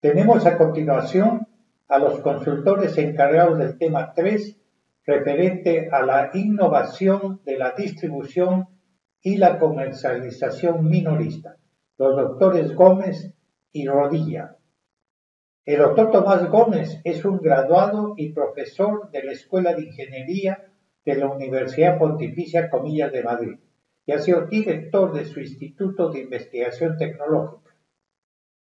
Tenemos a continuación a los consultores encargados del tema 3 referente a la innovación de la distribución y la comercialización minorista, los doctores Gómez y Rodilla. El doctor Tomás Gómez es un graduado y profesor de la Escuela de Ingeniería de la Universidad Pontificia Comillas de Madrid y ha sido director de su Instituto de Investigación Tecnológica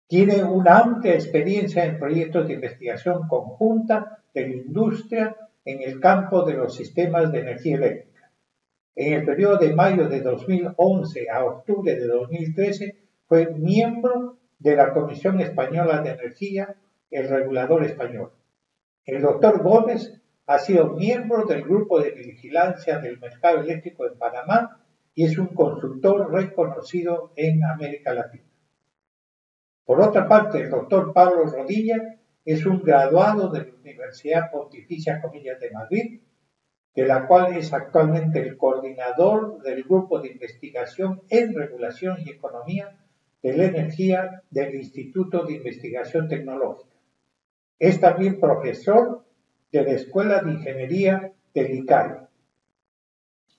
tiene una amplia experiencia en proyectos de investigación conjunta de la industria en el campo de los sistemas de energía eléctrica. En el periodo de mayo de 2011 a octubre de 2013 fue miembro de la Comisión Española de Energía, el regulador español. El doctor Gómez ha sido miembro del Grupo de Vigilancia del Mercado Eléctrico en Panamá y es un consultor reconocido en América Latina. Por otra parte, el doctor Pablo Rodilla es un graduado de la Universidad Pontificia Comillas de Madrid, de la cual es actualmente el coordinador del Grupo de Investigación en Regulación y Economía de la Energía del Instituto de Investigación Tecnológica. Es también profesor de la Escuela de Ingeniería del ICAI.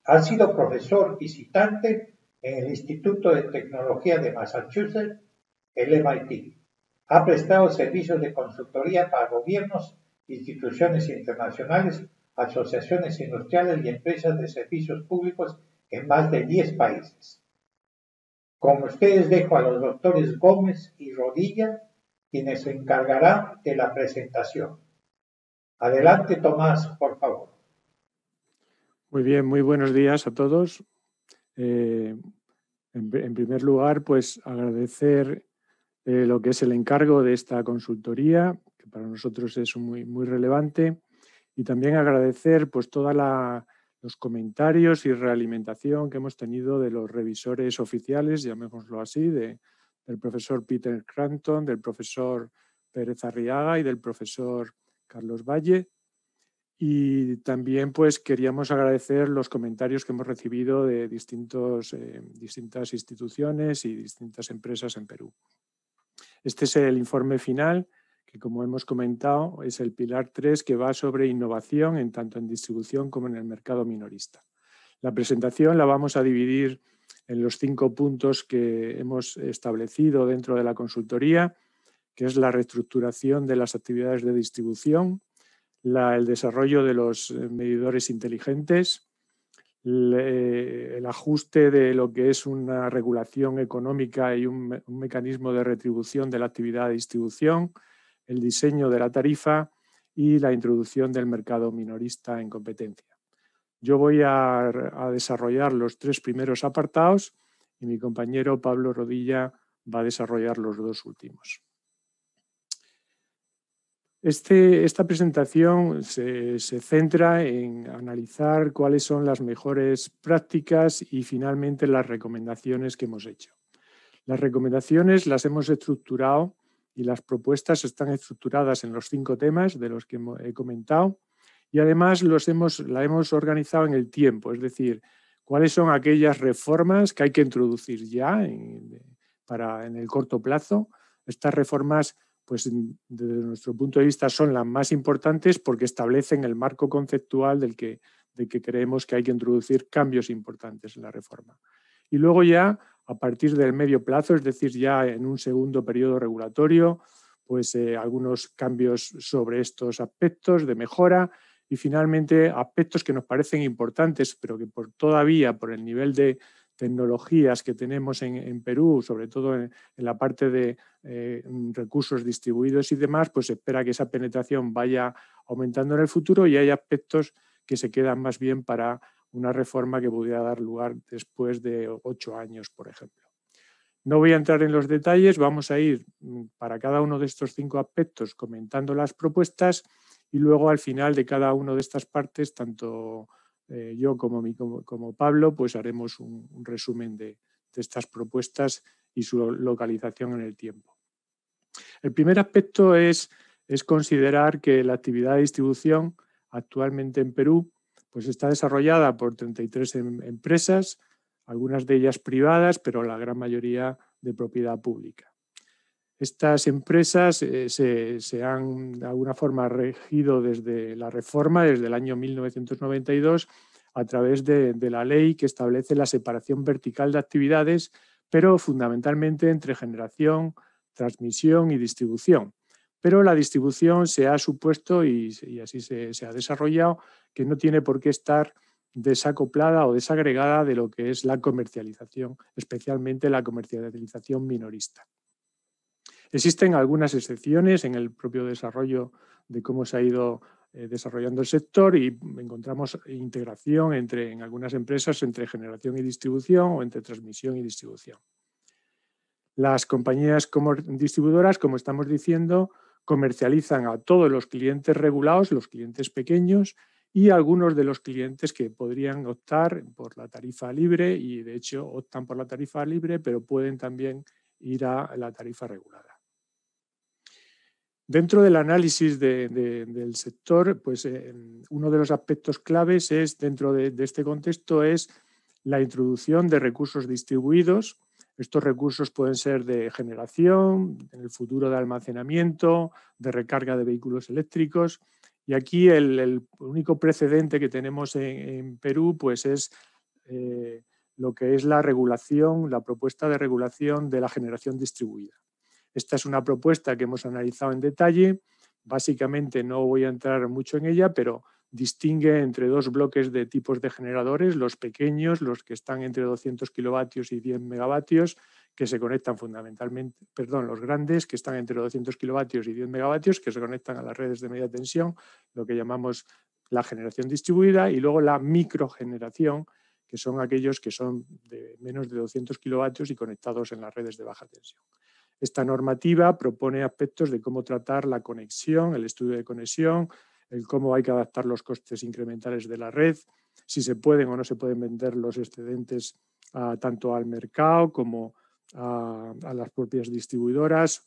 Ha sido profesor visitante en el Instituto de Tecnología de Massachusetts el MIT. Ha prestado servicios de consultoría para gobiernos, instituciones internacionales, asociaciones industriales y empresas de servicios públicos en más de 10 países. Como ustedes dejo a los doctores Gómez y Rodilla, quienes se encargarán de la presentación. Adelante, Tomás, por favor. Muy bien, muy buenos días a todos. Eh, en, primer lugar, pues agradecer eh, lo que es el encargo de esta consultoría, que para nosotros es muy, muy relevante, y también agradecer pues los comentarios y realimentación que hemos tenido de los revisores oficiales, llamémoslo así, del profesor Peter Cranton, del profesor Pérez Arriaga y del profesor Carlos Valle. Y también pues queríamos agradecer los comentarios que hemos recibido de eh, distintas instituciones y distintas empresas en Perú. Este es el informe final, que como hemos comentado es el pilar 3 que va sobre innovación en tanto en distribución como en el mercado minorista. La presentación la vamos a dividir en los cinco puntos que hemos establecido dentro de la consultoría, que es la reestructuración de las actividades de distribución, el desarrollo de los eh, medidores inteligentes, el ajuste de lo que es una regulación económica y un, mecanismo de retribución de la actividad de distribución, el diseño de la tarifa y la introducción del mercado minorista en competencia. Yo voy a desarrollar los tres primeros apartados y mi compañero Pablo Rodilla va a desarrollar los dos últimos. Este, esta presentación se, centra en analizar cuáles son las mejores prácticas y finalmente las recomendaciones que hemos hecho. Las recomendaciones las hemos estructurado y las propuestas están estructuradas en los cinco temas de los que he comentado y además los hemos, la hemos organizado en el tiempo, es decir, cuáles son aquellas reformas que hay que introducir ya en, para, en el corto plazo. Estas reformas pues desde nuestro punto de vista son las más importantes porque establecen el marco conceptual del que, que creemos que hay que introducir cambios importantes en la reforma. Y luego ya a partir del medio plazo, es decir, ya en un segundo periodo regulatorio, pues eh, algunos cambios sobre estos aspectos de mejora y finalmente aspectos que nos parecen importantes, pero que por, todavía por el nivel de, tecnologías que tenemos en, Perú, sobre todo en, la parte de eh, recursos distribuidos y demás, pues espera que esa penetración vaya aumentando en el futuro y hay aspectos que se quedan más bien para una reforma que pudiera dar lugar después de ocho años, por ejemplo. No voy a entrar en los detalles, vamos a ir mm, para cada uno de estos cinco aspectos comentando las propuestas y luego al final de cada una de estas partes, tanto eh, yo como, como, Pablo, pues haremos un, resumen de, estas propuestas y su localización en el tiempo. El primer aspecto es, es considerar que la actividad de distribución actualmente en Perú pues está desarrollada por 33 em, empresas, algunas de ellas privadas, pero la gran mayoría de propiedad pública. Estas empresas eh, se, han de alguna forma regido desde la reforma, desde el año 1992, a través de, la ley que establece la separación vertical de actividades, pero fundamentalmente entre generación, transmisión y distribución. Pero la distribución se ha supuesto, y, así se, ha desarrollado, que no tiene por qué estar desacoplada o desagregada de lo que es la comercialización, especialmente la comercialización minorista. Existen algunas excepciones en el propio desarrollo de cómo se ha ido eh, desarrollando el sector y encontramos integración entre, en algunas empresas entre generación y distribución o entre transmisión y distribución. Las compañías como distribuidoras, como estamos diciendo, comercializan a todos los clientes regulados, los clientes pequeños y algunos de los clientes que podrían optar por la tarifa libre y de hecho optan por la tarifa libre, pero pueden también ir a la tarifa regulada. Dentro del análisis del sector, pues eh, uno de los aspectos claves es, dentro de, este contexto, es la introducción de recursos distribuidos. Estos recursos pueden ser de generación, en el futuro de almacenamiento, de recarga de vehículos eléctricos. Y aquí el, único precedente que tenemos en, Perú pues es eh, lo que es la regulación, la propuesta de regulación de la generación distribuida. Esta es una propuesta que hemos analizado en detalle. Básicamente no voy a entrar mucho en ella, pero distingue entre dos bloques de tipos de generadores, los pequeños, los que están entre 200 kilovatios y 10 megavatios, que se conectan fundamentalmente, perdón, los grandes, que están entre 200 kilovatios y 10 megavatios, que se conectan a las redes de media tensión, lo que llamamos la generación distribuida, y luego la microgeneración, que son aquellos que son de menos de 200 kilovatios y conectados en las redes de baja tensión. Esta normativa propone aspectos de cómo tratar la conexión, el estudio de conexión, el cómo hay que adaptar los costes incrementales de la red, si se pueden o no se pueden vender los excedentes ah, tanto al mercado como a, las propias distribuidoras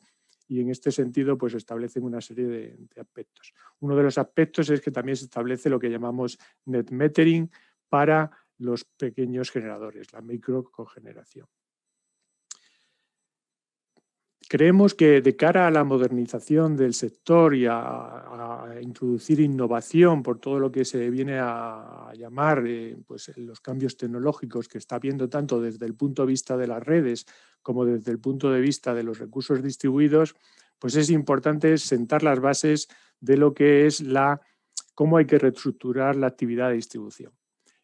y en este sentido pues establecen una serie de, de, aspectos. Uno de los aspectos es que también se establece lo que llamamos net metering para los pequeños generadores, la microcogeneración. Creemos que de cara a la modernización del sector y a, introducir innovación por todo lo que se viene a, llamar eh, pues, los cambios tecnológicos que está viendo tanto desde el punto de vista de las redes como desde el punto de vista de los recursos distribuidos, pues es importante sentar las bases de lo que es la cómo hay que reestructurar la actividad de distribución.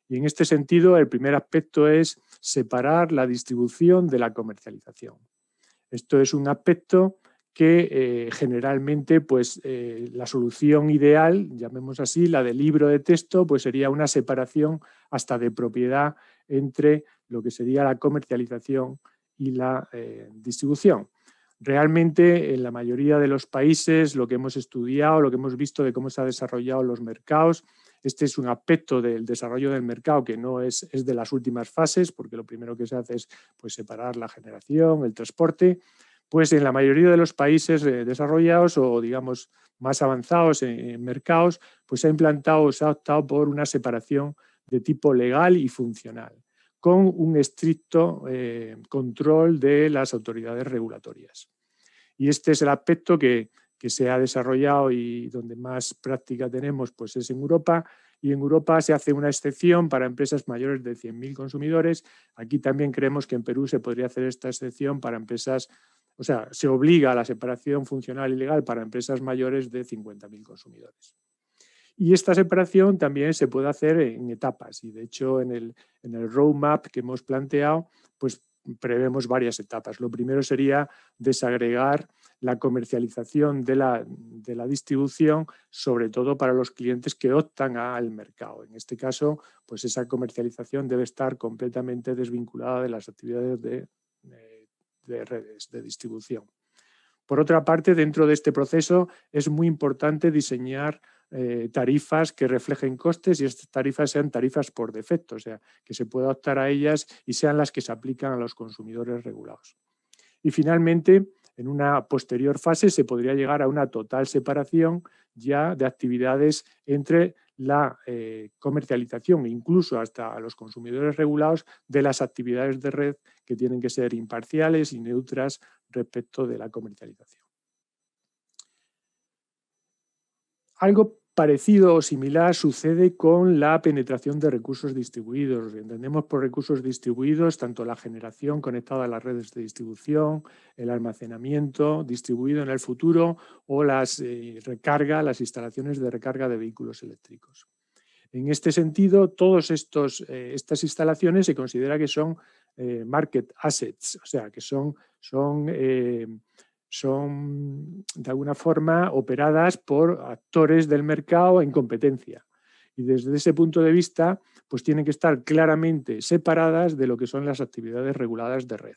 Y en este sentido, el primer aspecto es separar la distribución de la comercialización. Esto es un aspecto que eh, generalmente pues, eh, la solución ideal, llamemos así, la de libro de texto, pues sería una separación hasta de propiedad entre lo que sería la comercialización y la eh, distribución. Realmente en la mayoría de los países lo que hemos estudiado, lo que hemos visto de cómo se han desarrollado los mercados, este es un aspecto del desarrollo del mercado que no es, de las últimas fases, porque lo primero que se hace es pues, separar la generación, el transporte. Pues en la mayoría de los países eh, desarrollados o, digamos, más avanzados en, mercados, pues se ha implantado o se ha optado por una separación de tipo legal y funcional, con un estricto eh, control de las autoridades regulatorias. Y este es el aspecto que, que se ha desarrollado y donde más práctica tenemos pues es en Europa. Y en Europa se hace una excepción para empresas mayores de 100.000 consumidores. Aquí también creemos que en Perú se podría hacer esta excepción para empresas, o sea, se obliga a la separación funcional y legal para empresas mayores de 50.000 consumidores. Y esta separación también se puede hacer en etapas y de hecho en el, en el roadmap que hemos planteado, pues prevemos varias etapas. Lo primero sería desagregar la comercialización de la, distribución, sobre todo para los clientes que optan al mercado. En este caso, pues esa comercialización debe estar completamente desvinculada de las actividades de, de redes de distribución. Por otra parte, dentro de este proceso es muy importante diseñar eh, tarifas que reflejen costes y estas tarifas sean tarifas por defecto, o sea, que se pueda optar a ellas y sean las que se aplican a los consumidores regulados. Y finalmente, en una posterior fase se podría llegar a una total separación ya de actividades entre la eh, comercialización, e incluso hasta a los consumidores regulados, de las actividades de red que tienen que ser imparciales y neutras respecto de la comercialización. Algo parecido o similar sucede con la penetración de recursos distribuidos. Entendemos por recursos distribuidos tanto la generación conectada a las redes de distribución, el almacenamiento distribuido en el futuro o las eh, las instalaciones de recarga de vehículos eléctricos. En este sentido, todas estos eh, estas instalaciones se considera que son eh, market assets, o sea, que son, son son de alguna forma operadas por actores del mercado en competencia. Y desde ese punto de vista, pues tienen que estar claramente separadas de lo que son las actividades reguladas de red.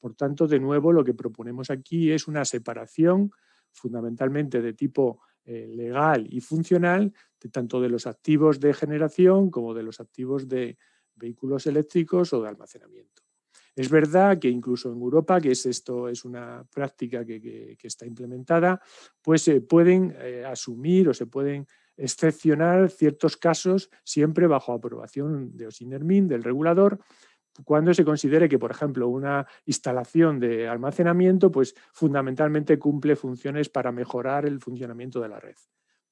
Por tanto, de nuevo, lo que proponemos aquí es una separación fundamentalmente de tipo eh, legal y funcional, de, tanto de los activos de generación como de los activos de vehículos eléctricos o de almacenamiento. Es verdad que incluso en Europa, que es esto es una práctica que, está implementada, pues se pueden eh, asumir o se pueden excepcionar ciertos casos siempre bajo aprobación de Osinermin, del regulador, cuando se considere que, por ejemplo, una instalación de almacenamiento, pues fundamentalmente cumple funciones para mejorar el funcionamiento de la red.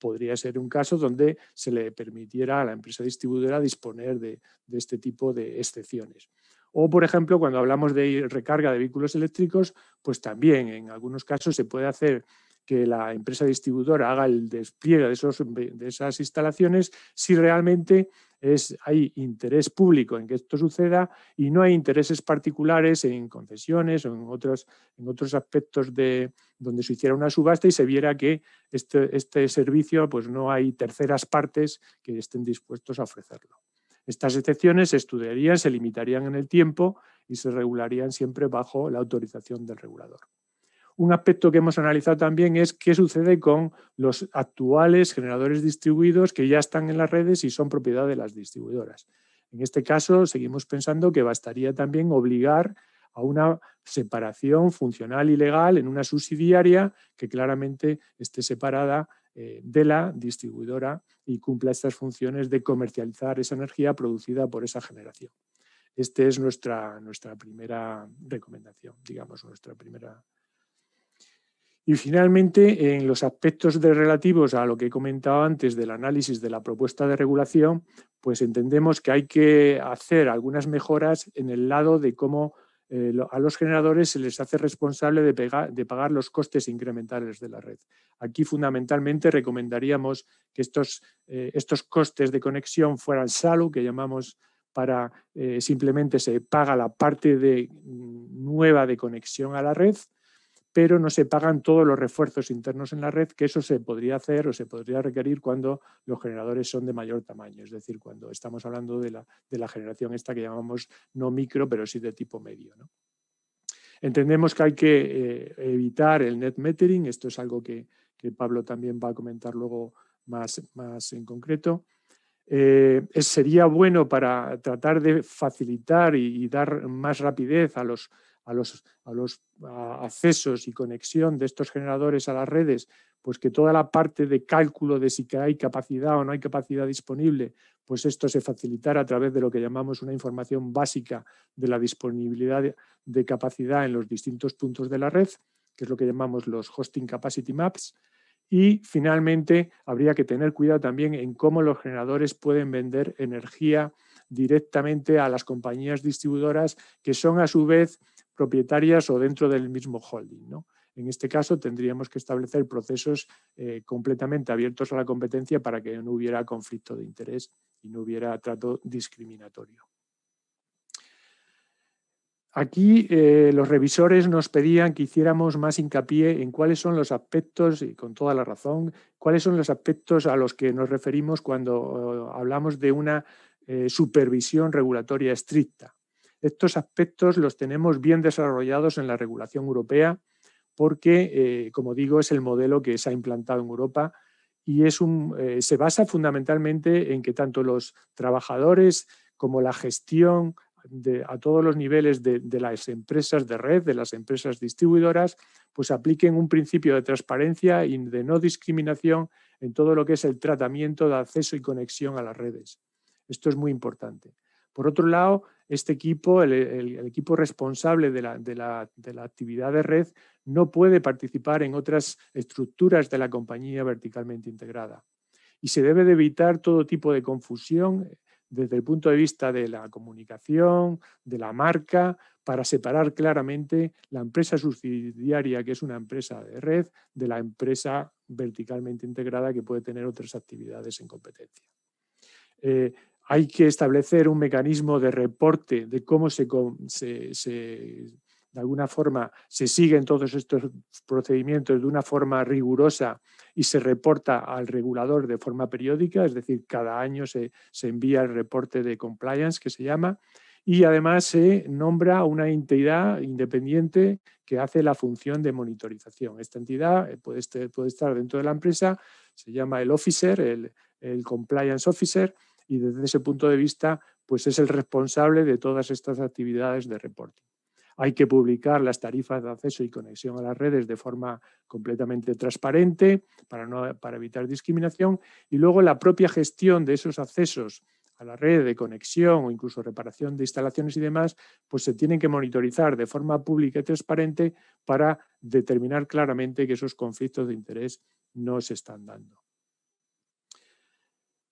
Podría ser un caso donde se le permitiera a la empresa distribuidora disponer de este tipo de excepciones. O, por ejemplo, cuando hablamos de recarga de vehículos eléctricos, pues también en algunos casos se puede hacer que la empresa distribuidora haga el despliegue de, esas instalaciones si realmente hay interés público en que esto suceda y no hay intereses particulares en concesiones o en otros, aspectos de donde se hiciera una subasta y se viera que este, este servicio pues no hay terceras partes que estén dispuestos a ofrecerlo. Estas excepciones se estudiarían, se limitarían en el tiempo y se regularían siempre bajo la autorización del regulador. Un aspecto que hemos analizado también es qué sucede con los actuales generadores distribuidos que ya están en las redes y son propiedad de las distribuidoras. En este caso, seguimos pensando que bastaría también obligar a una separación funcional y legal en una subsidiaria que claramente esté separada eh, de la distribuidora y cumpla estas funciones de comercializar esa energía producida por esa generación. Esta es nuestra, nuestra primera recomendación, digamos, nuestra primera y finalmente, en los aspectos relativos a lo que he comentado antes del análisis de la propuesta de regulación, pues entendemos que hay que hacer algunas mejoras en el lado de cómo eh, a los generadores se les hace responsable de, pagar los costes incrementales de la red. Aquí fundamentalmente recomendaríamos que estos, eh, costes de conexión fueran SALU, que llamamos para eh, simplemente se paga la parte de, mm, nueva de conexión a la red pero no se pagan todos los refuerzos internos en la red, que eso se podría hacer o se podría requerir cuando los generadores son de mayor tamaño, es decir, cuando estamos hablando de la, generación esta que llamamos no micro, pero sí de tipo medio. Entendemos que hay que eh, evitar el net metering, esto es algo que, Pablo también va a comentar luego más, más en concreto. Eh, sería bueno para tratar de facilitar y dar más rapidez a los a los, accesos y conexión de estos generadores a las redes, pues que toda la parte de cálculo de si hay capacidad o no hay capacidad disponible, pues esto se facilitará a través de lo que llamamos una información básica de la disponibilidad de capacidad en los distintos puntos de la red, que es lo que llamamos los hosting capacity maps. Y finalmente, habría que tener cuidado también en cómo los generadores pueden vender energía directamente a las compañías distribuidoras, que son a su vez propietarias o dentro del mismo holding. En este caso tendríamos que establecer procesos eh, completamente abiertos a la competencia para que no hubiera conflicto de interés y no hubiera trato discriminatorio. Aquí eh, los revisores nos pedían que hiciéramos más hincapié en cuáles son los aspectos, y con toda la razón, cuáles son los aspectos a los que nos referimos cuando eh, hablamos de una supervisión regulatoria estricta. Estos aspectos los tenemos bien desarrollados en la regulación europea porque, eh, como digo, es el modelo que se ha implantado en Europa y es eh, se basa fundamentalmente en que tanto los trabajadores como la gestión a todos los niveles de, de, las empresas de red, de las empresas distribuidoras, pues apliquen un principio de transparencia y de no discriminación en todo lo que es el tratamiento de acceso y conexión a las redes. Esto es muy importante. Por otro lado, este equipo, el, equipo responsable de la, actividad de red, no puede participar en otras estructuras de la compañía verticalmente integrada. Y se debe de evitar todo tipo de confusión eh, desde el punto de vista de la comunicación, de la marca, para separar claramente la empresa subsidiaria, que es una empresa de red, de la empresa verticalmente integrada que puede tener otras actividades en competencia. Eh, hay que establecer un mecanismo de reporte de cómo se, de alguna forma se siguen todos estos procedimientos de una forma rigurosa y se reporta al regulador de forma periódica, es decir, cada año se, envía el reporte de compliance que se llama, y además se nombra una entidad independiente que hace la función de monitorización. Esta entidad eh, puede, estar dentro de la empresa, se llama el officer, el compliance officer, y desde ese punto de vista pues es el responsable de todas estas actividades de reporting. Hay que publicar las tarifas de acceso y conexión a las redes de forma completamente transparente para, no, para evitar discriminación y luego la propia gestión de esos accesos a la red de conexión o incluso reparación de instalaciones y demás, pues se tienen que monitorizar de forma pública y transparente para determinar claramente que esos conflictos de interés no se están dando.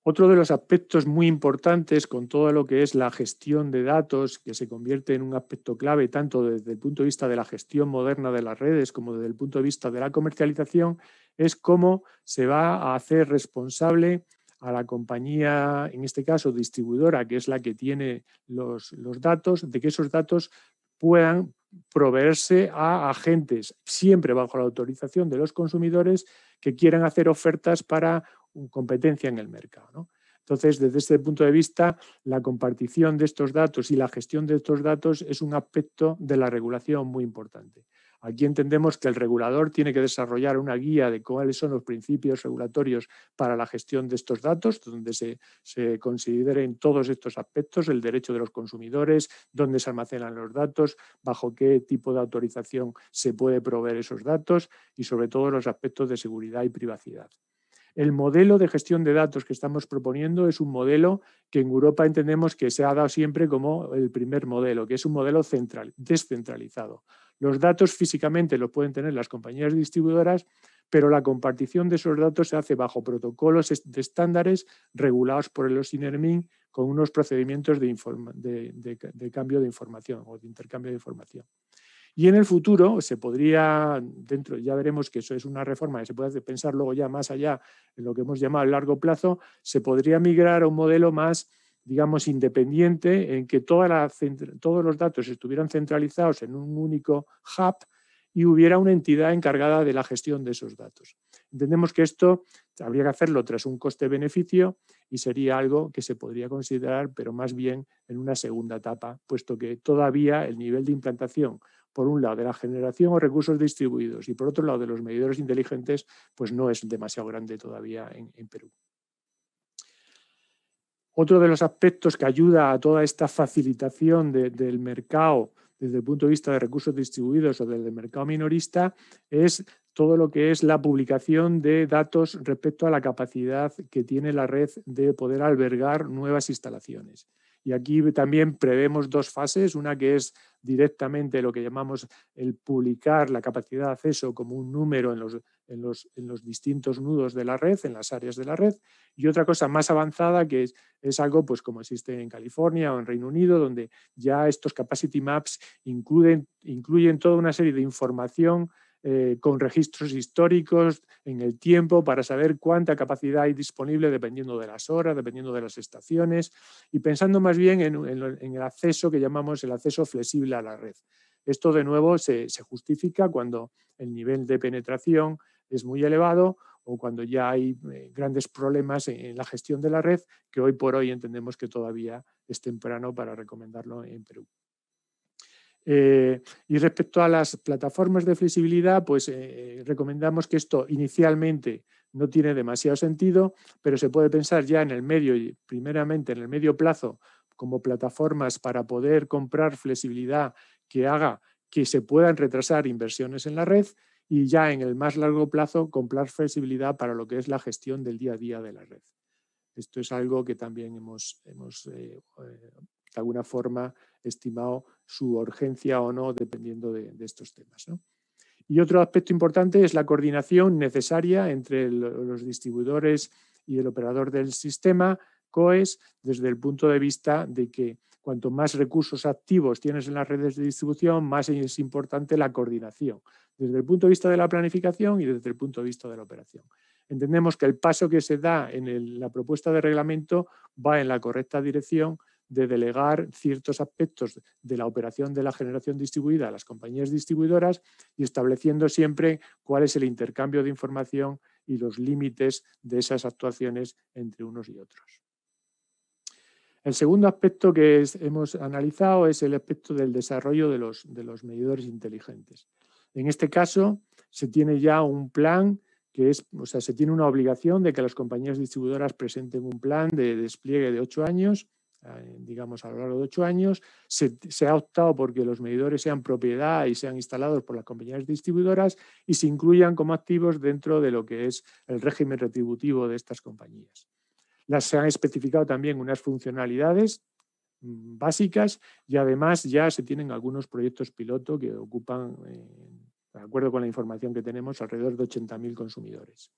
Otro de los aspectos muy importantes con todo lo que es la gestión de datos, que se convierte en un aspecto clave tanto desde el punto de vista de la gestión moderna de las redes como desde el punto de vista de la comercialización, es cómo se va a hacer responsable a la compañía, en este caso distribuidora, que es la que tiene los, datos, de que esos datos puedan proveerse a agentes, siempre bajo la autorización de los consumidores, que quieran hacer ofertas para competencia en el mercado. Entonces, desde este punto de vista, la compartición de estos datos y la gestión de estos datos es un aspecto de la regulación muy importante. Aquí entendemos que el regulador tiene que desarrollar una guía de cuáles son los principios regulatorios para la gestión de estos datos, donde se, se, consideren todos estos aspectos, el derecho de los consumidores, dónde se almacenan los datos, bajo qué tipo de autorización se puede proveer esos datos y sobre todo los aspectos de seguridad y privacidad. El modelo de gestión de datos que estamos proponiendo es un modelo que en Europa entendemos que se ha dado siempre como el primer modelo, que es un modelo central, descentralizado. Los datos físicamente los pueden tener las compañías distribuidoras, pero la compartición de esos datos se hace bajo protocolos de estándares regulados por el INERMIN con unos procedimientos de cambio de información o de intercambio de información. Y en el futuro se podría, dentro, ya veremos que eso es una reforma que se puede pensar luego ya más allá en lo que hemos llamado a largo plazo, se podría migrar a un modelo más, digamos, independiente, en que todos los datos estuvieran centralizados en un único hub y hubiera una entidad encargada de la gestión de esos datos. Entendemos que esto habría que hacerlo tras un coste-beneficio y sería algo que se podría considerar, pero más bien en una segunda etapa, puesto que todavía el nivel de implantación, por un lado, de la generación o recursos distribuidos y por otro lado, de los medidores inteligentes, pues no es demasiado grande todavía en, Perú. Otro de los aspectos que ayuda a toda esta facilitación del mercado desde el punto de vista de recursos distribuidos o del mercado minorista es todo lo que es la publicación de datos respecto a la capacidad que tiene la red de poder albergar nuevas instalaciones. Y aquí también prevemos dos fases, una que es directamente lo que llamamos el publicar la capacidad de acceso como un número en los, distintos nudos de la red, en las áreas de la red, y otra cosa más avanzada que es, es, algo pues como existe en California o en Reino Unido, donde ya estos capacity maps incluyen, incluyen toda una serie de información eh, con registros históricos en el tiempo para saber cuánta capacidad hay disponible dependiendo de las horas, dependiendo de las estaciones y pensando más bien en, el acceso que llamamos el acceso flexible a la red. Esto de nuevo se, se justifica cuando el nivel de penetración es muy elevado o cuando ya hay eh, grandes problemas en, la gestión de la red, que hoy por hoy entendemos que todavía es temprano para recomendarlo en Perú. Eh, y respecto a las plataformas de flexibilidad, pues eh, recomendamos que esto inicialmente no tiene demasiado sentido, pero se puede pensar ya en el medio, y primeramente en el medio plazo, como plataformas para poder comprar flexibilidad que haga que se puedan retrasar inversiones en la red y ya en el más largo plazo comprar flexibilidad para lo que es la gestión del día a día de la red. Esto es algo que también hemos, hemos eh, de alguna forma estimado su urgencia o no, dependiendo de, estos temas. Y otro aspecto importante es la coordinación necesaria entre los distribuidores y el operador del sistema, COES, desde el punto de vista de que cuanto más recursos activos tienes en las redes de distribución, más es importante la coordinación, desde el punto de vista de la planificación y desde el punto de vista de la operación. Entendemos que el paso que se da en la propuesta de reglamento va en la correcta dirección de delegar ciertos aspectos de la operación de la generación distribuida a las compañías distribuidoras y estableciendo siempre cuál es el intercambio de información y los límites de esas actuaciones entre unos y otros. El segundo aspecto que hemos analizado es el aspecto del desarrollo de los, de los medidores inteligentes. En este caso, se tiene ya un plan que es, o sea, se tiene una obligación de que las compañías distribuidoras presenten un plan de despliegue de ocho años digamos, a lo largo de ocho años, se, ha optado porque los medidores sean propiedad y sean instalados por las compañías distribuidoras y se incluyan como activos dentro de lo que es el régimen retributivo de estas compañías. Las, se han especificado también unas funcionalidades mm, básicas y además ya se tienen algunos proyectos piloto que ocupan, eh, de acuerdo con la información que tenemos, alrededor de 80.000 consumidores.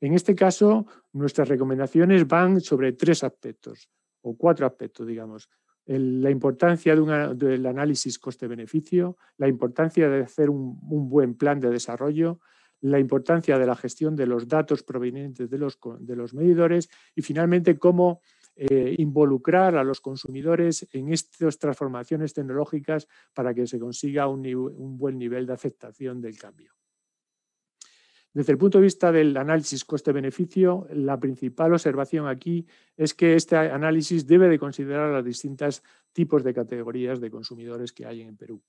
En este caso, nuestras recomendaciones van sobre tres aspectos o cuatro aspectos, digamos. la importancia de del análisis coste-beneficio, la importancia de hacer un, buen plan de desarrollo, la importancia de la gestión de los datos provenientes de los, de los medidores y finalmente cómo eh, involucrar a los consumidores en estas transformaciones tecnológicas para que se consiga un buen nivel de aceptación del cambio. Desde el punto de vista del análisis coste-beneficio, la principal observación aquí es que este análisis debe de considerar los distintos tipos de categorías de consumidores que hay en Perú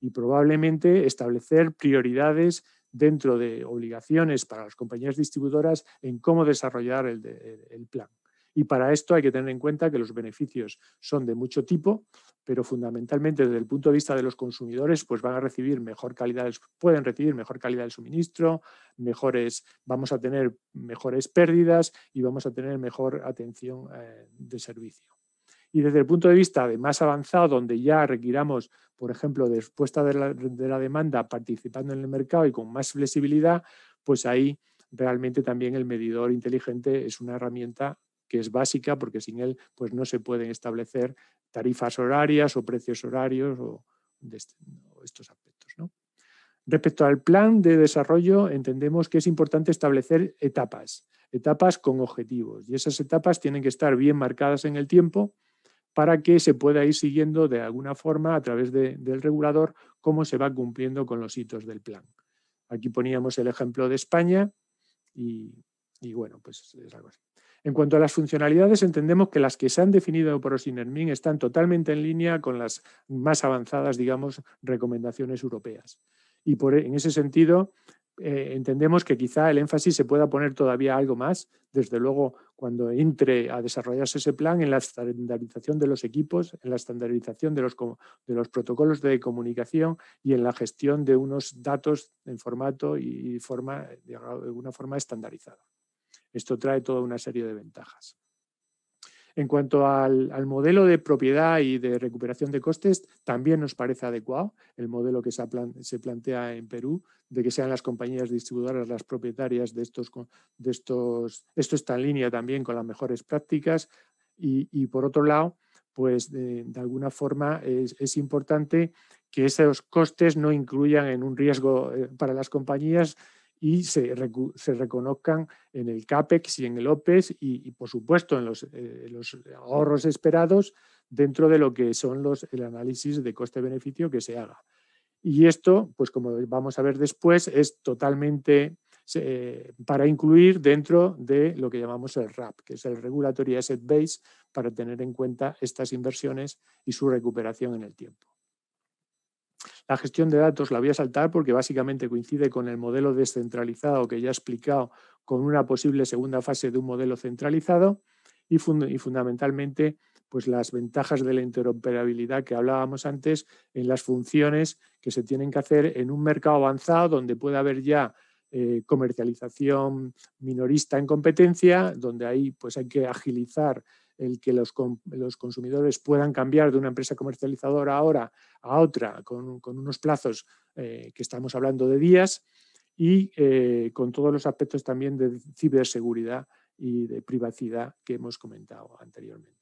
y probablemente establecer prioridades dentro de obligaciones para las compañías distribuidoras en cómo desarrollar el, el plan. Y para esto hay que tener en cuenta que los beneficios son de mucho tipo, pero fundamentalmente desde el punto de vista de los consumidores, pues van a recibir mejor calidad, pueden recibir mejor calidad del suministro, mejores, vamos a tener mejores pérdidas y vamos a tener mejor atención eh, de servicio. Y desde el punto de vista de más avanzado, donde ya requiramos, por ejemplo, de respuesta de la, de la demanda participando en el mercado y con más flexibilidad, pues ahí realmente también el medidor inteligente es una herramienta que es básica porque sin él pues, no se pueden establecer tarifas horarias o precios horarios o estos aspectos. ¿no? Respecto al plan de desarrollo, entendemos que es importante establecer etapas, etapas con objetivos y esas etapas tienen que estar bien marcadas en el tiempo para que se pueda ir siguiendo de alguna forma a través del regulador cómo se va cumpliendo con los hitos del plan. Aquí poníamos el ejemplo de España y, y bueno, pues es algo así. En cuanto a las funcionalidades, entendemos que las que se han definido por Osinermin están totalmente en línea con las más avanzadas, digamos, recomendaciones europeas. Y por, en ese sentido, eh, entendemos que quizá el énfasis se pueda poner todavía algo más, desde luego cuando entre a desarrollarse ese plan, en la estandarización de los equipos, en la estandarización de los, de los protocolos de comunicación y en la gestión de unos datos en formato y forma, de una forma estandarizada. Esto trae toda una serie de ventajas. En cuanto al, modelo de propiedad y de recuperación de costes, también nos parece adecuado el modelo que se, plantea en Perú, de que sean las compañías distribuidoras las propietarias de estos, de estos. Esto está en línea también con las mejores prácticas. Y, por otro lado, pues de, alguna forma es, importante que esos costes no incluyan en un riesgo eh, para las compañías y se, reconozcan en el CAPEX y en el OPEX y, por supuesto, en eh, los, ahorros esperados dentro de lo que son los, el análisis de coste-beneficio que se haga. Y esto, pues como vamos a ver después, es totalmente para incluir dentro de lo que llamamos el RAP, que es el Regulatory Asset Base, para tener en cuenta estas inversiones y su recuperación en el tiempo. La gestión de datos la voy a saltar porque básicamente coincide con el modelo descentralizado que ya he explicado con una posible segunda fase de un modelo centralizado y, fundamentalmente pues las ventajas de la interoperabilidad que hablábamos antes en las funciones que se tienen que hacer en un mercado avanzado donde puede haber ya eh, comercialización minorista en competencia, donde ahí pues hay que agilizar el que los, consumidores puedan cambiar de una empresa comercializadora ahora a otra con, unos plazos eh, que estamos hablando de días y eh, con todos los aspectos también de ciberseguridad y de privacidad que hemos comentado anteriormente.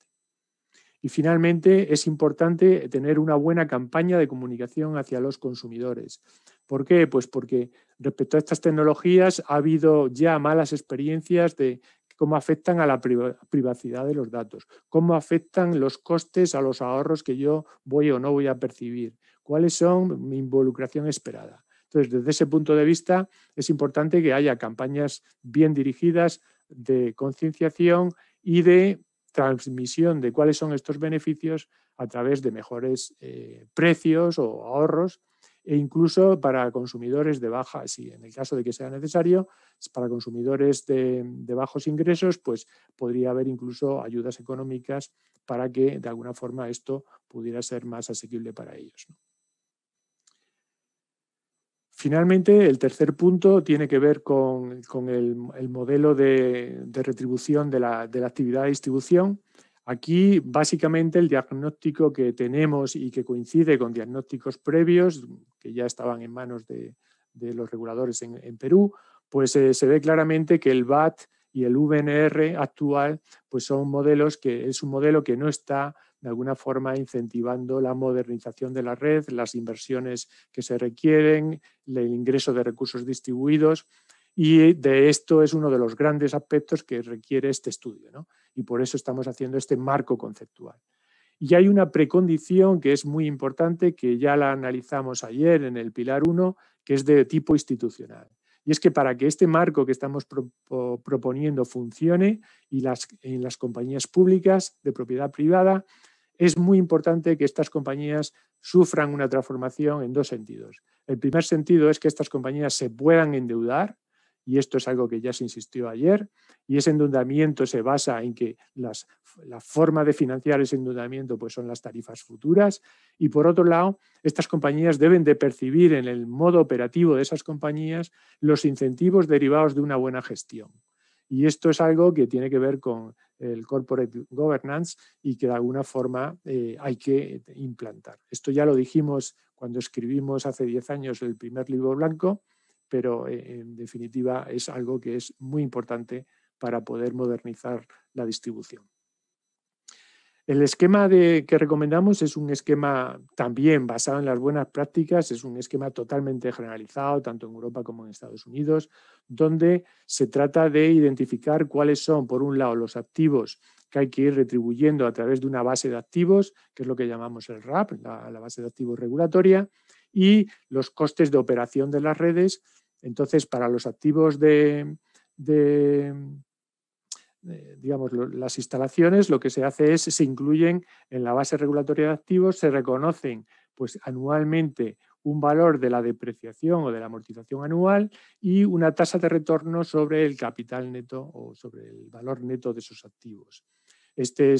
Y finalmente, es importante tener una buena campaña de comunicación hacia los consumidores. ¿Por qué? Pues porque respecto a estas tecnologías ha habido ya malas experiencias de cómo afectan a la privacidad de los datos, cómo afectan los costes a los ahorros que yo voy o no voy a percibir, cuáles son mi involucración esperada. Entonces, desde ese punto de vista, es importante que haya campañas bien dirigidas de concienciación y de transmisión de cuáles son estos beneficios a través de mejores eh, precios o ahorros e incluso para consumidores de baja, si en el caso de que sea necesario, para consumidores de, bajos ingresos, pues podría haber incluso ayudas económicas para que de alguna forma esto pudiera ser más asequible para ellos. Finalmente, el tercer punto tiene que ver con, el, modelo de, retribución de la, de la actividad de distribución. Aquí básicamente el diagnóstico que tenemos y que coincide con diagnósticos previos que ya estaban en manos de, los reguladores en, Perú, pues eh, se ve claramente que el VAT y el VNR actual pues son modelos que es un modelo que no está de alguna forma incentivando la modernización de la red, las inversiones que se requieren, el ingreso de recursos distribuidos. Y de esto es uno de los grandes aspectos que requiere este estudio. Y por eso estamos haciendo este marco conceptual. Y hay una precondición que es muy importante, que ya la analizamos ayer en el pilar 1, que es de tipo institucional. Y es que para que este marco que estamos proponiendo funcione y las, en las compañías públicas de propiedad privada, es muy importante que estas compañías sufran una transformación en dos sentidos. El primer sentido es que estas compañías se puedan endeudar y esto es algo que ya se insistió ayer, y ese endeudamiento se basa en que las, la forma de financiar ese endeudamiento pues son las tarifas futuras, y por otro lado, estas compañías deben de percibir en el modo operativo de esas compañías los incentivos derivados de una buena gestión. Y esto es algo que tiene que ver con el corporate governance y que de alguna forma eh, hay que implantar. Esto ya lo dijimos cuando escribimos hace 10 años el primer libro blanco pero eh, en definitiva es algo que es muy importante para poder modernizar la distribución. El esquema que recomendamos es un esquema también basado en las buenas prácticas, es un esquema totalmente generalizado, tanto en Europa como en Estados Unidos, donde se trata de identificar cuáles son, por un lado, los activos que hay que ir retribuyendo a través de una base de activos, que es lo que llamamos el RAP, la base de activos regulatoria, y los costes de operación de las redes. Entonces, para los activos de, digamos, las instalaciones, lo que se hace es, se incluyen en la base regulatoria de activos, se reconocen pues, anualmente un valor de la depreciación o de la amortización anual y una tasa de retorno sobre el capital neto o sobre el valor neto de esos activos. Este eh,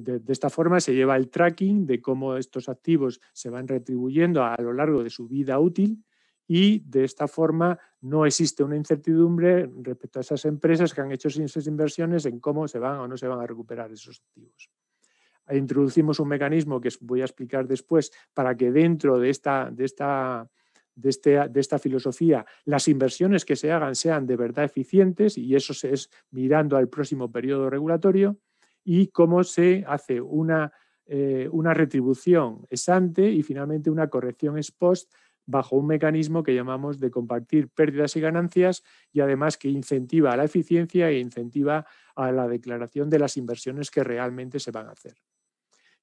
de, esta forma se lleva el tracking de cómo estos activos se van retribuyendo a, lo largo de su vida útil y de esta forma no existe una incertidumbre respecto a esas empresas que han hecho esas inversiones en cómo se van o no se van a recuperar esos activos introducimos un mecanismo que voy a explicar después para que dentro de esta, este, de esta filosofía las inversiones que se hagan sean de verdad eficientes y eso es mirando al próximo periodo regulatorio y cómo se hace una, eh, una retribución ex ante y finalmente una corrección ex post bajo un mecanismo que llamamos de compartir pérdidas y ganancias y además que incentiva a la eficiencia e incentiva a la declaración de las inversiones que realmente se van a hacer.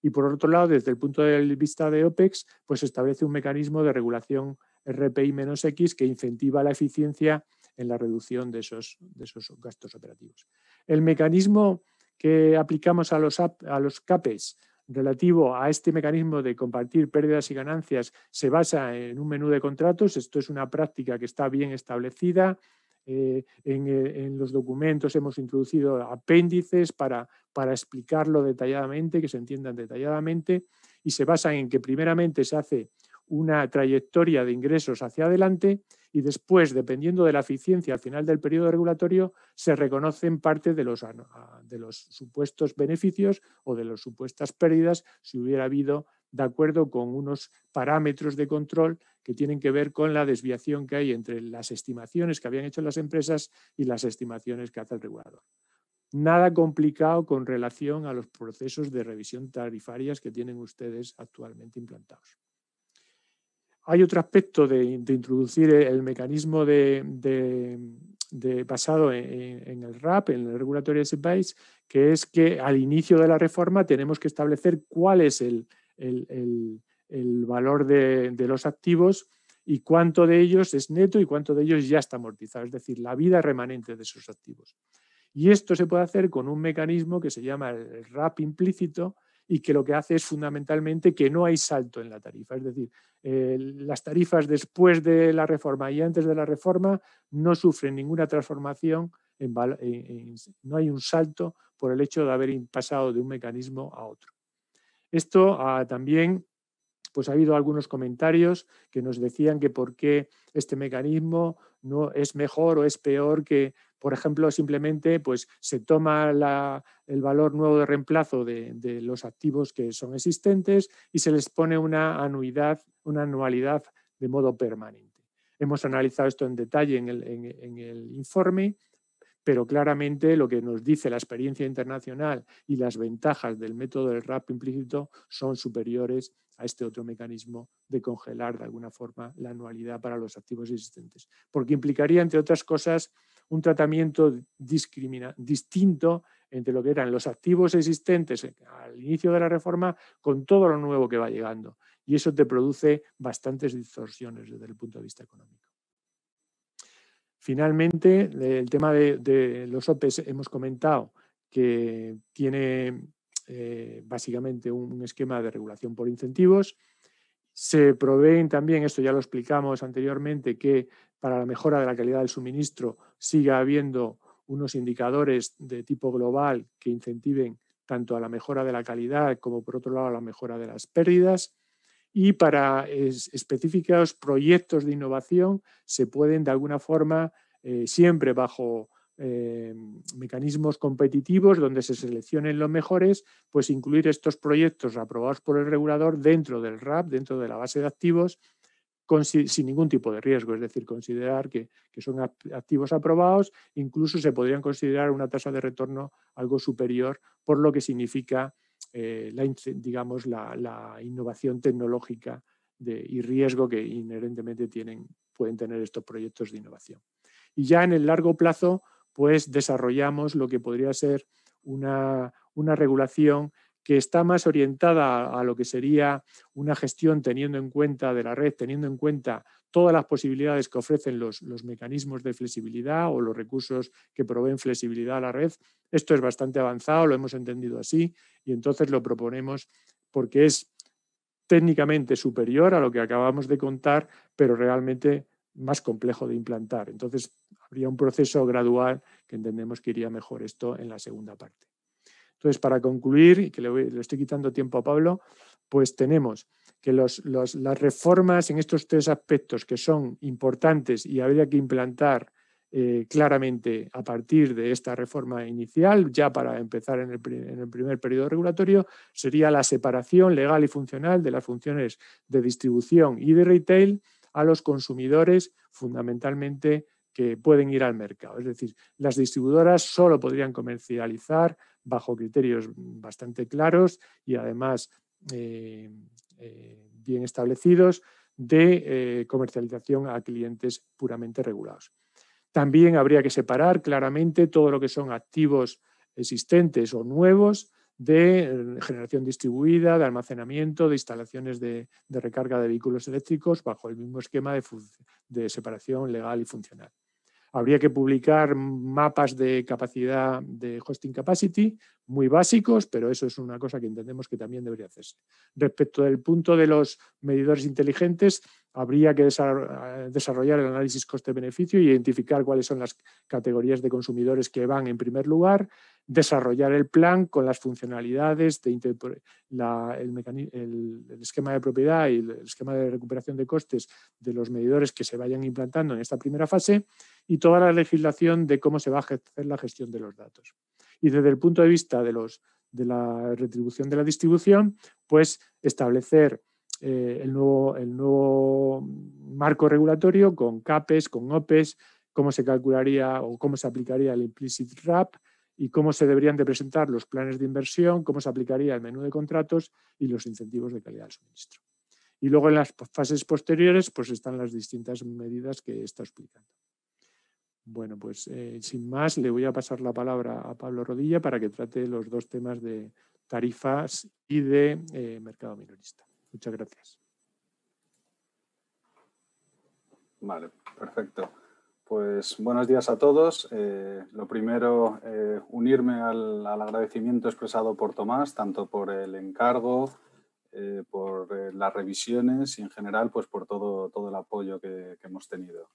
Y por otro lado, desde el punto de vista de OPEX, pues establece un mecanismo de regulación RPI-X que incentiva la eficiencia en la reducción de esos, de esos gastos operativos. El mecanismo que aplicamos a los, a los CAPES relativo a este mecanismo de compartir pérdidas y ganancias se basa en un menú de contratos. Esto es una práctica que está bien establecida. Eh, eh, en, los documentos hemos introducido apéndices para, para explicarlo detalladamente, que se entiendan detalladamente, y se basa en que primeramente se hace una trayectoria de ingresos hacia adelante y después, dependiendo de la eficiencia al final del periodo regulatorio, se reconocen parte de los, ah, de los supuestos beneficios o de las supuestas pérdidas si hubiera habido de acuerdo con unos parámetros de control que tienen que ver con la desviación que hay entre las estimaciones que habían hecho las empresas y las estimaciones que hace el regulador. Nada complicado con relación a los procesos de revisión tarifarias que tienen ustedes actualmente implantados. Hay otro aspecto de, introducir el, mecanismo de, basado en, el RAP, en el Regulatory Advice, que es que al inicio de la reforma tenemos que establecer cuál es el valor de, los activos y cuánto de ellos es neto y cuánto de ellos ya está amortizado, es decir, la vida remanente de esos activos. Y esto se puede hacer con un mecanismo que se llama el RAP implícito, y que lo que hace es fundamentalmente que no hay salto en la tarifa. Es decir, eh, las tarifas después de la reforma y antes de la reforma no sufren ninguna transformación, en, no hay un salto por el hecho de haber pasado de un mecanismo a otro. Esto ah, también, pues ha habido algunos comentarios que nos decían que por qué este mecanismo no es mejor o es peor que por ejemplo, simplemente pues, se toma el valor nuevo de reemplazo de, los activos que son existentes y se les pone una anualidad de modo permanente. Hemos analizado esto en detalle en el informe, pero claramente lo que nos dice la experiencia internacional y las ventajas del método del RAP implícito son superiores a este otro mecanismo de congelar de alguna forma la anualidad para los activos existentes, porque implicaría, entre otras cosas, un tratamiento distinto entre lo que eran los activos existentes al inicio de la reforma con todo lo nuevo que va llegando. Y eso te produce bastantes distorsiones desde el punto de vista económico. Finalmente, el tema de, los OPEs hemos comentado que tiene eh, básicamente un esquema de regulación por incentivos se proveen también, esto ya lo explicamos anteriormente, que para la mejora de la calidad del suministro siga habiendo unos indicadores de tipo global que incentiven tanto a la mejora de la calidad como por otro lado a la mejora de las pérdidas. Y para específicos proyectos de innovación se pueden de alguna forma, eh, siempre bajo eh, mecanismos competitivos donde se seleccionen los mejores, pues incluir estos proyectos aprobados por el regulador dentro del RAP, dentro de la base de activos, sin ningún tipo de riesgo, es decir, considerar que, son activos aprobados, incluso se podrían considerar una tasa de retorno algo superior, por lo que significa eh, la, digamos, la, innovación tecnológica y riesgo que inherentemente tienen, pueden tener estos proyectos de innovación. Y ya en el largo plazo, pues desarrollamos lo que podría ser una, regulación que está más orientada a, lo que sería una gestión teniendo en cuenta de la red, teniendo en cuenta todas las posibilidades que ofrecen los, los mecanismos de flexibilidad o los recursos que proveen flexibilidad a la red. Esto es bastante avanzado, lo hemos entendido así y entonces lo proponemos porque es técnicamente superior a lo que acabamos de contar, pero realmente más complejo de implantar. Entonces, habría un proceso gradual que entendemos que iría mejor esto en la segunda parte. Entonces, para concluir, y que le, estoy quitando tiempo a Pablo, pues tenemos que las reformas en estos tres aspectos que son importantes y habría que implantar eh, claramente a partir de esta reforma inicial, ya para empezar en el, en el, primer periodo regulatorio, sería la separación legal y funcional de las funciones de distribución y de retail a los consumidores fundamentalmente que pueden ir al mercado. Es decir, las distribuidoras solo podrían comercializar bajo criterios bastante claros y además eh, eh, bien establecidos de eh, comercialización a clientes puramente regulados. También habría que separar claramente todo lo que son activos existentes o nuevos de eh, generación distribuida, de almacenamiento, de instalaciones de, recarga de vehículos eléctricos bajo el mismo esquema de separación legal y funcional habría que publicar mapas de capacidad de hosting capacity muy básicos, pero eso es una cosa que entendemos que también debería hacerse. Respecto del punto de los medidores inteligentes, habría que eh, desarrollar el análisis coste-beneficio y identificar cuáles son las categorías de consumidores que van en primer lugar, desarrollar el plan con las funcionalidades, de el, esquema de propiedad y el esquema de recuperación de costes de los medidores que se vayan implantando en esta primera fase y toda la legislación de cómo se va a hacer la gestión de los datos. Y desde el punto de vista de, los, de la retribución de la distribución, pues establecer eh, el, nuevo, marco regulatorio con CAPES, con OPES, cómo se calcularía o cómo se aplicaría el implicit RAP y cómo se deberían de presentar los planes de inversión, cómo se aplicaría el menú de contratos y los incentivos de calidad del suministro. Y luego en las fases posteriores pues están las distintas medidas que está explicando. Bueno, pues eh, sin más le voy a pasar la palabra a Pablo Rodilla para que trate los dos temas de tarifas y de eh, mercado minorista. Muchas gracias. Vale, perfecto. Pues buenos días a todos. Eh, lo primero, unirme al, agradecimiento expresado por Tomás, tanto por el encargo, por las revisiones y en general pues por todo, el apoyo que hemos tenido.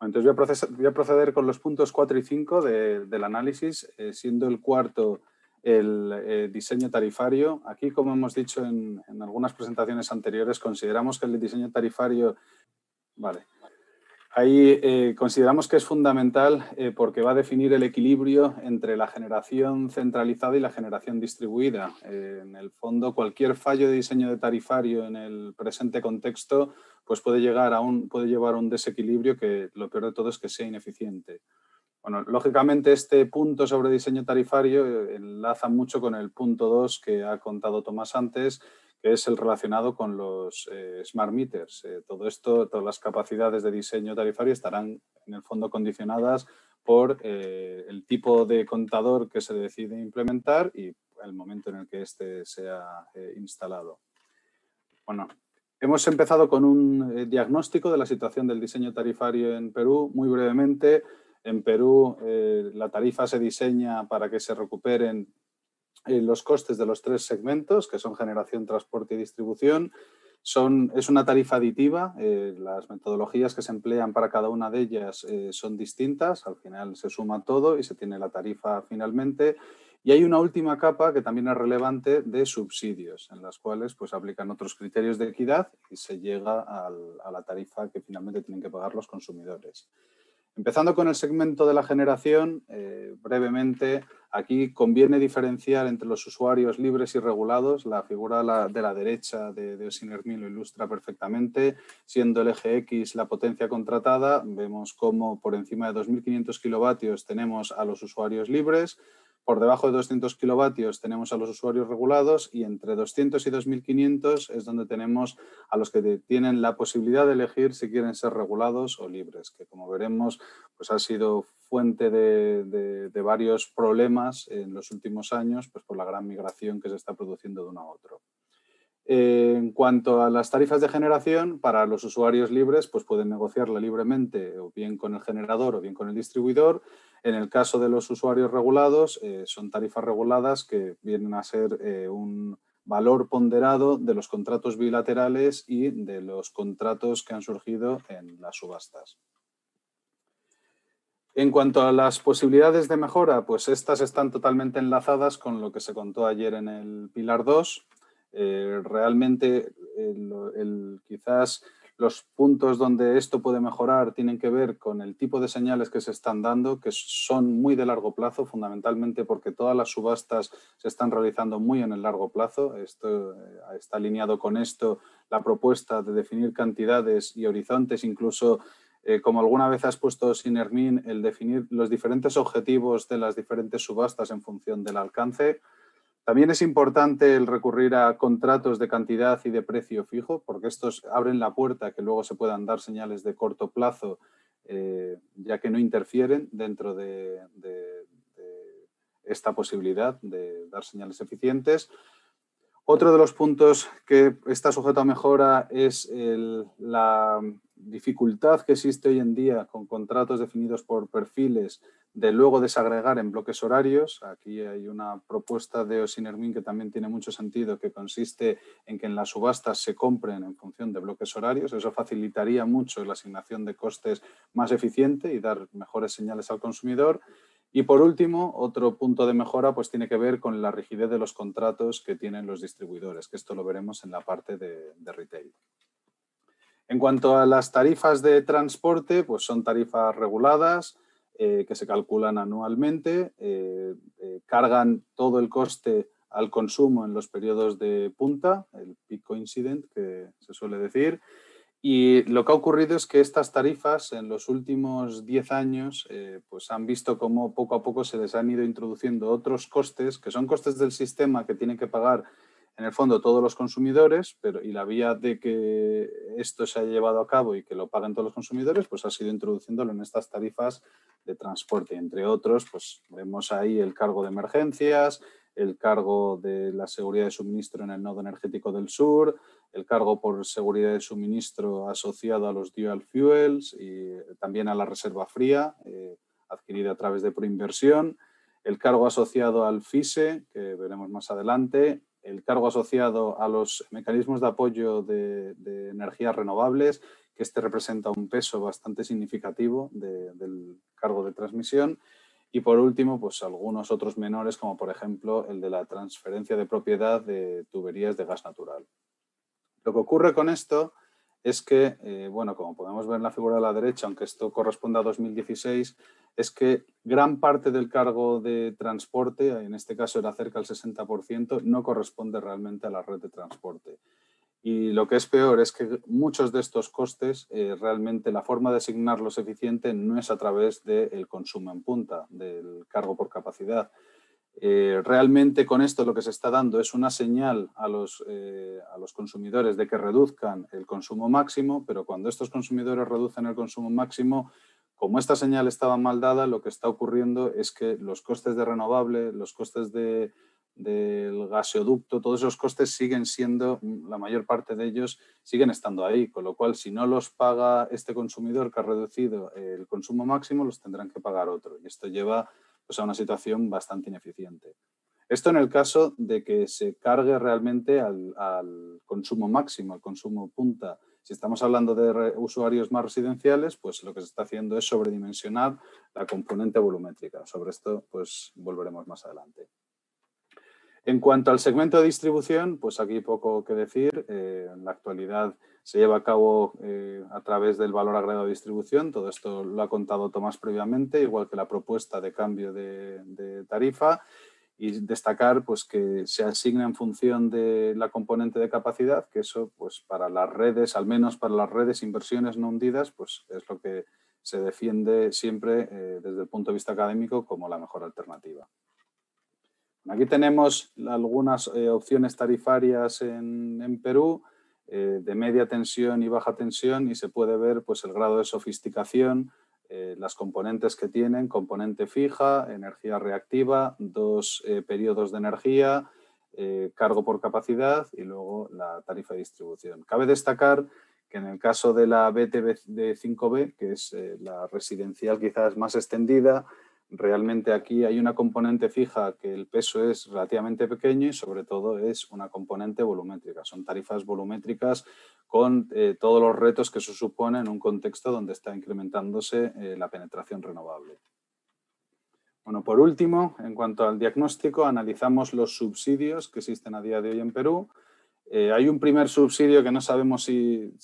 Entonces voy a, proceder con los puntos 4 y 5 del análisis, eh, siendo el cuarto el eh, diseño tarifario. Aquí, como hemos dicho en, en, algunas presentaciones anteriores, consideramos que el diseño tarifario... Vale. Ahí eh, consideramos que es fundamental eh, porque va a definir el equilibrio entre la generación centralizada y la generación distribuida. Eh, en el fondo, cualquier fallo de diseño de tarifario en el presente contexto pues puede, llegar puede llevar a un desequilibrio que lo peor de todo es que sea ineficiente. Bueno, lógicamente este punto sobre diseño tarifario enlaza mucho con el punto 2 que ha contado Tomás antes, que es el relacionado con los eh, smart meters. Eh, todo esto, todas las capacidades de diseño tarifario estarán en el fondo condicionadas por eh, el tipo de contador que se decide implementar y el momento en el que éste sea instalado. Bueno, hemos empezado con un diagnóstico de la situación del diseño tarifario en Perú. Muy brevemente, en Perú la tarifa se diseña para que se recuperen eh, los costes de los tres segmentos, que son generación, transporte y distribución. Son, es una tarifa aditiva, eh, las metodologías que se emplean para cada una de ellas eh, son distintas, al final se suma todo y se tiene la tarifa finalmente. Y hay una última capa que también es relevante de subsidios, en las cuales pues, aplican otros criterios de equidad y se llega a la tarifa que finalmente tienen que pagar los consumidores. Empezando con el segmento de la generación, brevemente Aquí conviene diferenciar entre los usuarios libres y regulados. La figura de la derecha de, de lo ilustra perfectamente. Siendo el eje X la potencia contratada, vemos cómo por encima de 2.500 kilovatios tenemos a los usuarios libres, por debajo de 200 kilovatios tenemos a los usuarios regulados y entre 200 y 2500 es donde tenemos a los que tienen la posibilidad de elegir si quieren ser regulados o libres, que como veremos pues ha sido fuente de, varios problemas en los últimos años pues por la gran migración que se está produciendo de uno a otro. en cuanto a las tarifas de generación, para los usuarios libres pues pueden negociarla libremente o bien con el generador o bien con el distribuidor en el caso de los usuarios regulados, eh, son tarifas reguladas que vienen a ser eh, un valor ponderado de los contratos bilaterales y de los contratos que han surgido en las subastas. En cuanto a las posibilidades de mejora, pues estas están totalmente enlazadas con lo que se contó ayer en el Pilar 2. Eh, realmente quizás los puntos donde esto puede mejorar tienen que ver con el tipo de señales que se están dando, que son muy de largo plazo, fundamentalmente porque todas las subastas se están realizando muy en el largo plazo. Esto eh, está alineado con esto la propuesta de definir cantidades y horizontes, incluso eh, como alguna vez has puesto, sin Hermín, el definir los diferentes objetivos de las diferentes subastas en función del alcance. También es importante el recurrir a contratos de cantidad y de precio fijo, porque estos abren la puerta a que luego se puedan dar señales de corto plazo, eh, ya que no interfieren dentro de, esta posibilidad de dar señales eficientes. Otro de los puntos que está sujeto a mejora es la dificultad que existe hoy en día con contratos definidos por perfiles de luego desagregar en bloques horarios. Aquí hay una propuesta de Osinermin que también tiene mucho sentido, que consiste en que en las subastas se compren en función de bloques horarios. Eso facilitaría mucho la asignación de costes más eficiente y dar mejores señales al consumidor. Y por último, otro punto de mejora pues tiene que ver con la rigidez de los contratos que tienen los distribuidores, que esto lo veremos en la parte de retail. En cuanto a las tarifas de transporte, pues son tarifas reguladas eh, que se calculan anualmente, eh, eh, cargan todo el coste al consumo en los periodos de punta, el pico incident que se suele decir. Y lo que ha ocurrido es que estas tarifas en los últimos 10 años pues han visto cómo poco a poco se les han ido introduciendo otros costes, que son costes del sistema que tienen que pagar en el fondo todos los consumidores, pero y la vía de que esto se haya llevado a cabo y que lo paguen todos los consumidores, pues ha sido introduciéndolo en estas tarifas de transporte, entre otros, pues vemos ahí el cargo de emergencias, el cargo de la seguridad de suministro en el nodo energético del sur, el cargo por seguridad de suministro asociado a los dual fuels y también a la reserva fría eh, adquirida a través de Proinversión, el cargo asociado al FISE, que veremos más adelante, el cargo asociado a los mecanismos de apoyo de, energías renovables, que este representa un peso bastante significativo del cargo de transmisión. Y por último, pues algunos otros menores, como por ejemplo el de la transferencia de propiedad de tuberías de gas natural. Lo que ocurre con esto es que, eh, bueno, como podemos ver en la figura de la derecha, aunque esto corresponda a 2016, es que gran parte del cargo de transporte, en este caso era cerca del 60%, no corresponde realmente a la red de transporte. Y lo que es peor es que muchos de estos costes, eh, realmente la forma de asignarlos eficiente no es a través del consumo en punta, del cargo por capacidad, eh, realmente con esto lo que se está dando es una señal a los, eh, a los consumidores de que reduzcan el consumo máximo, pero cuando estos consumidores reducen el consumo máximo, como esta señal estaba mal dada, lo que está ocurriendo es que los costes de renovable, los costes del gasoducto, todos esos costes siguen siendo, la mayor parte de ellos siguen estando ahí, con lo cual si no los paga este consumidor que ha reducido el consumo máximo, los tendrán que pagar otro. Y esto lleva o sea, una situación bastante ineficiente. Esto en el caso de que se cargue realmente al, consumo máximo, al consumo punta. Si estamos hablando de usuarios más residenciales, pues lo que se está haciendo es sobredimensionar la componente volumétrica. Sobre esto, pues volveremos más adelante. En cuanto al segmento de distribución, pues aquí poco que decir. Eh, en la actualidad se lleva a cabo eh, a través del valor agregado de distribución. Todo esto lo ha contado Tomás previamente, igual que la propuesta de cambio de, tarifa. Y destacar pues, que se asigna en función de la componente de capacidad, que eso pues, para las redes, al menos para las redes inversiones no hundidas, pues, es lo que se defiende siempre eh, desde el punto de vista académico como la mejor alternativa. Aquí tenemos algunas eh, opciones tarifarias en Perú. Eh, de media tensión y baja tensión y se puede ver pues, el grado de sofisticación, eh, las componentes que tienen, componente fija, energía reactiva, dos eh, periodos de energía, cargo por capacidad y luego la tarifa de distribución. Cabe destacar que en el caso de la BTB de 5B, que es la residencial quizás más extendida, realmente aquí hay una componente fija que el peso es relativamente pequeño y sobre todo es una componente volumétrica. Son tarifas volumétricas con eh, todos los retos que se supone en un contexto donde está incrementándose eh, la penetración renovable. Bueno, por último, en cuanto al diagnóstico, analizamos los subsidios que existen a día de hoy en Perú. Eh, hay un primer subsidio que no sabemos si,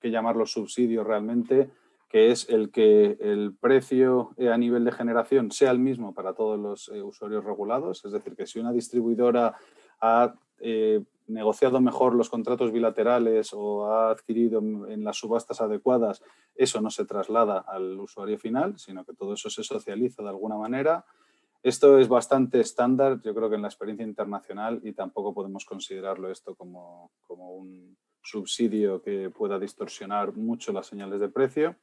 que llamarlo subsidio realmente, que es el que el precio eh, a nivel de generación sea el mismo para todos los eh, usuarios regulados, es decir, que si una distribuidora ha eh, negociado mejor los contratos bilaterales o ha adquirido en las subastas adecuadas, eso no se traslada al usuario final, sino que todo eso se socializa de alguna manera. Esto es bastante estándar, yo creo que en la experiencia internacional y tampoco podemos considerarlo esto como, como un subsidio que pueda distorsionar mucho las señales de precio.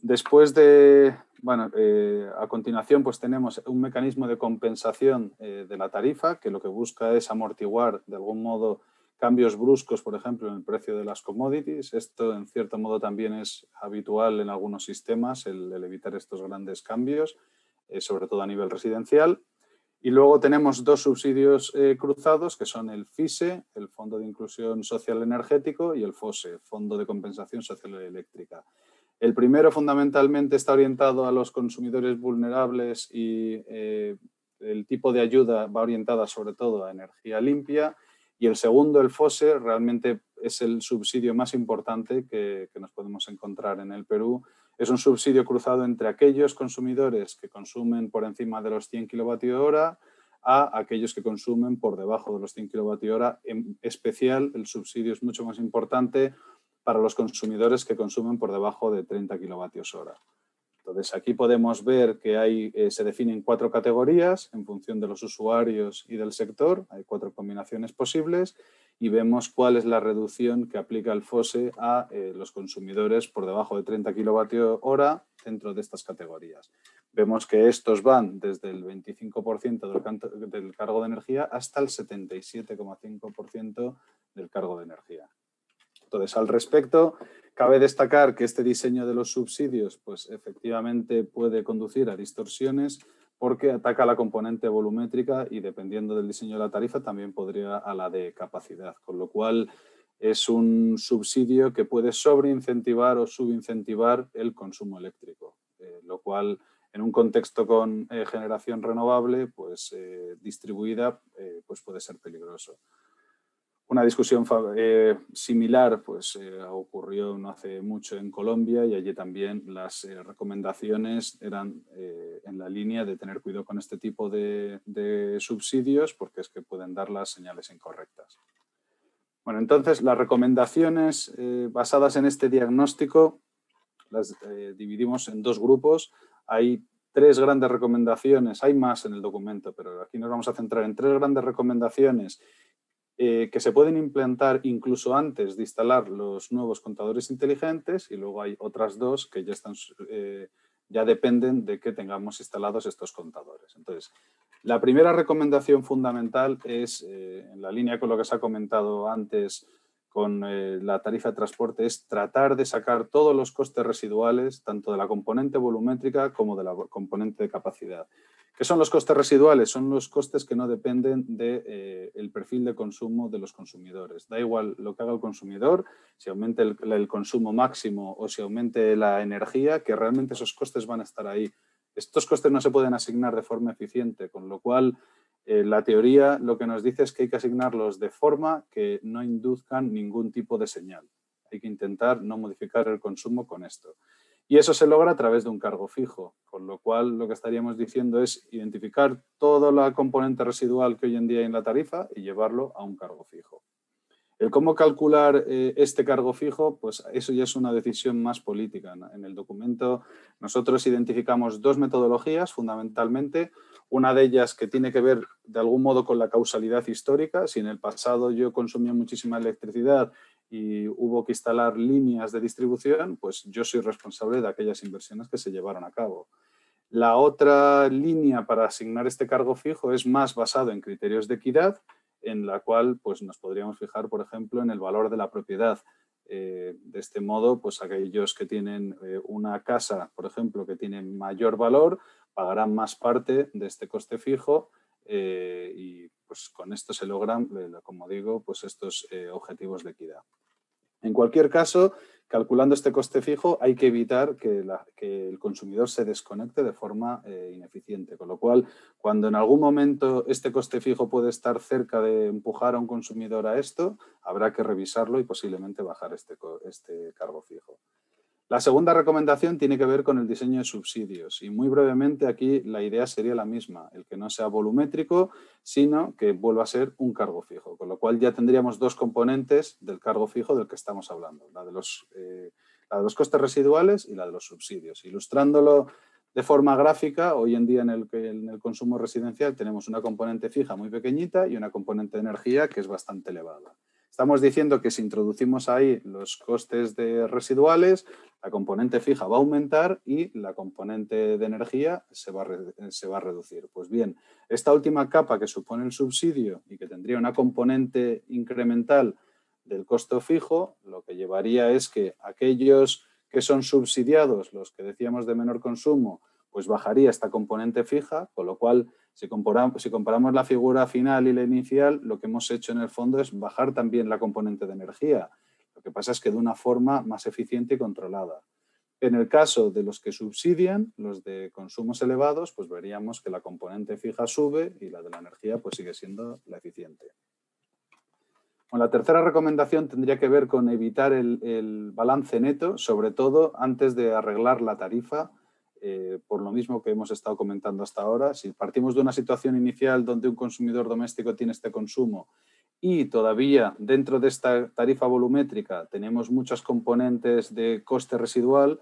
Después de, bueno, eh, a continuación pues tenemos un mecanismo de compensación eh, de la tarifa que lo que busca es amortiguar de algún modo cambios bruscos, por ejemplo, en el precio de las commodities. Esto en cierto modo también es habitual en algunos sistemas, el, evitar estos grandes cambios, eh, sobre todo a nivel residencial. Y luego tenemos dos subsidios cruzados, que son el FISE, el Fondo de Inclusión Social Energético, y el FOSE, Fondo de Compensación Social Eléctrica. El primero fundamentalmente está orientado a los consumidores vulnerables y eh, el tipo de ayuda va orientada sobre todo a energía limpia. Y el segundo, el FOSE, realmente es el subsidio más importante que, nos podemos encontrar en el Perú. Es un subsidio cruzado entre aquellos consumidores que consumen por encima de los 100 hora a aquellos que consumen por debajo de los 100 hora. En especial, el subsidio es mucho más importante para los consumidores que consumen por debajo de 30 kilovatios hora. Entonces, aquí podemos ver que hay, eh, se definen cuatro categorías en función de los usuarios y del sector. Hay cuatro combinaciones posibles y vemos cuál es la reducción que aplica el FOSE a eh, los consumidores por debajo de 30 kilovatios hora dentro de estas categorías. Vemos que estos van desde el 25% del cargo de energía hasta el 77,5% del cargo de energía. Entonces, al respecto, cabe destacar que este diseño de los subsidios, pues efectivamente puede conducir a distorsiones porque ataca la componente volumétrica y dependiendo del diseño de la tarifa también podría a la de capacidad, con lo cual es un subsidio que puede sobreincentivar o subincentivar el consumo eléctrico, eh, lo cual en un contexto con eh, generación renovable, pues eh, distribuida, pues puede ser peligroso. Una discusión eh, similar pues, eh, ocurrió no hace mucho en Colombia y allí también las eh, recomendaciones eran en la línea de tener cuidado con este tipo de, de, subsidios porque es que pueden dar las señales incorrectas. Bueno, entonces las recomendaciones basadas en este diagnóstico las dividimos en dos grupos. Hay tres grandes recomendaciones, hay más en el documento, pero aquí nos vamos a centrar en tres grandes recomendaciones eh, que se pueden implantar incluso antes de instalar los nuevos contadores inteligentes y luego hay otras dos que ya eh, dependen de que tengamos instalados estos contadores. Entonces, la primera recomendación fundamental es, eh, en la línea con lo que se ha comentado antes con la tarifa de transporte, es tratar de sacar todos los costes residuales, tanto de la componente volumétrica como de la componente de capacidad. ¿Qué son los costes residuales? Son los costes que no dependen del de, eh, perfil de consumo de los consumidores. Da igual lo que haga el consumidor, si aumente el, consumo máximo o si aumente la energía, que realmente esos costes van a estar ahí. Estos costes no se pueden asignar de forma eficiente, con lo cual eh, la teoría lo que nos dice es que hay que asignarlos de forma que no induzcan ningún tipo de señal. Hay que intentar no modificar el consumo con esto. Y eso se logra a través de un cargo fijo, con lo cual lo que estaríamos diciendo es identificar toda la componente residual que hoy en día hay en la tarifa y llevarlo a un cargo fijo. El cómo calcular eh, este cargo fijo, pues eso ya es una decisión más política. En el documento nosotros identificamos dos metodologías fundamentalmente. Una de ellas que tiene que ver de algún modo con la causalidad histórica. Si en el pasado yo consumía muchísima electricidad y hubo que instalar líneas de distribución, pues yo soy responsable de aquellas inversiones que se llevaron a cabo. La otra línea para asignar este cargo fijo es más basado en criterios de equidad, en la cual pues, nos podríamos fijar, por ejemplo, en el valor de la propiedad. Eh, de este modo, pues aquellos que tienen eh, una casa, por ejemplo, que tiene mayor valor, pagarán más parte de este coste fijo eh, y pues con esto se logran, eh, como digo, pues, estos eh, objetivos de equidad. En cualquier caso, calculando este coste fijo, hay que evitar que, el consumidor se desconecte de forma eh, ineficiente. Con lo cual, cuando en algún momento este coste fijo puede estar cerca de empujar a un consumidor a esto, habrá que revisarlo y posiblemente bajar este, este cargo fijo. La segunda recomendación tiene que ver con el diseño de subsidios y muy brevemente aquí la idea sería la misma, el que no sea volumétrico, sino que vuelva a ser un cargo fijo, con lo cual ya tendríamos dos componentes del cargo fijo del que estamos hablando, la de los, eh, costes residuales y la de los subsidios. Ilustrándolo de forma gráfica, hoy en día en el, en el consumo residencial tenemos una componente fija muy pequeñita y una componente de energía que es bastante elevada. Estamos diciendo que si introducimos ahí los costes de residuales, la componente fija va a aumentar y la componente de energía se va, se va a reducir. Pues bien, esta última capa que supone el subsidio y que tendría una componente incremental del costo fijo, lo que llevaría es que aquellos que son subsidiados, los que decíamos de menor consumo, pues bajaría esta componente fija, con lo cual si comparamos, la figura final y la inicial, lo que hemos hecho en el fondo es bajar también la componente de energía. Lo que pasa es que de una forma más eficiente y controlada. En el caso de los que subsidian, los de consumos elevados, pues veríamos que la componente fija sube y la de la energía pues sigue siendo la eficiente. la tercera recomendación tendría que ver con evitar el balance neto, sobre todo antes de arreglar la tarifa eh, por lo mismo que hemos estado comentando hasta ahora, si partimos de una situación inicial donde un consumidor doméstico tiene este consumo y todavía dentro de esta tarifa volumétrica tenemos muchas componentes de coste residual,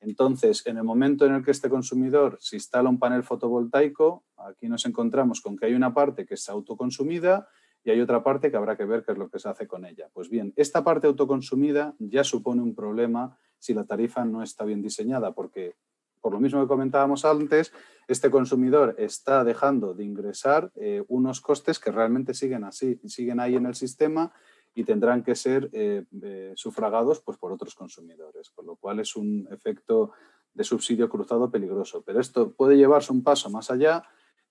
entonces en el momento en el que este consumidor se instala un panel fotovoltaico, aquí nos encontramos con que hay una parte que es autoconsumida y hay otra parte que habrá que ver qué es lo que se hace con ella. Pues bien, esta parte autoconsumida ya supone un problema si la tarifa no está bien diseñada, porque por lo mismo que comentábamos antes, este consumidor está dejando de ingresar eh, unos costes que realmente siguen así, siguen ahí en el sistema y tendrán que ser eh, eh, sufragados pues, por otros consumidores, con lo cual es un efecto de subsidio cruzado peligroso. Pero esto puede llevarse un paso más allá,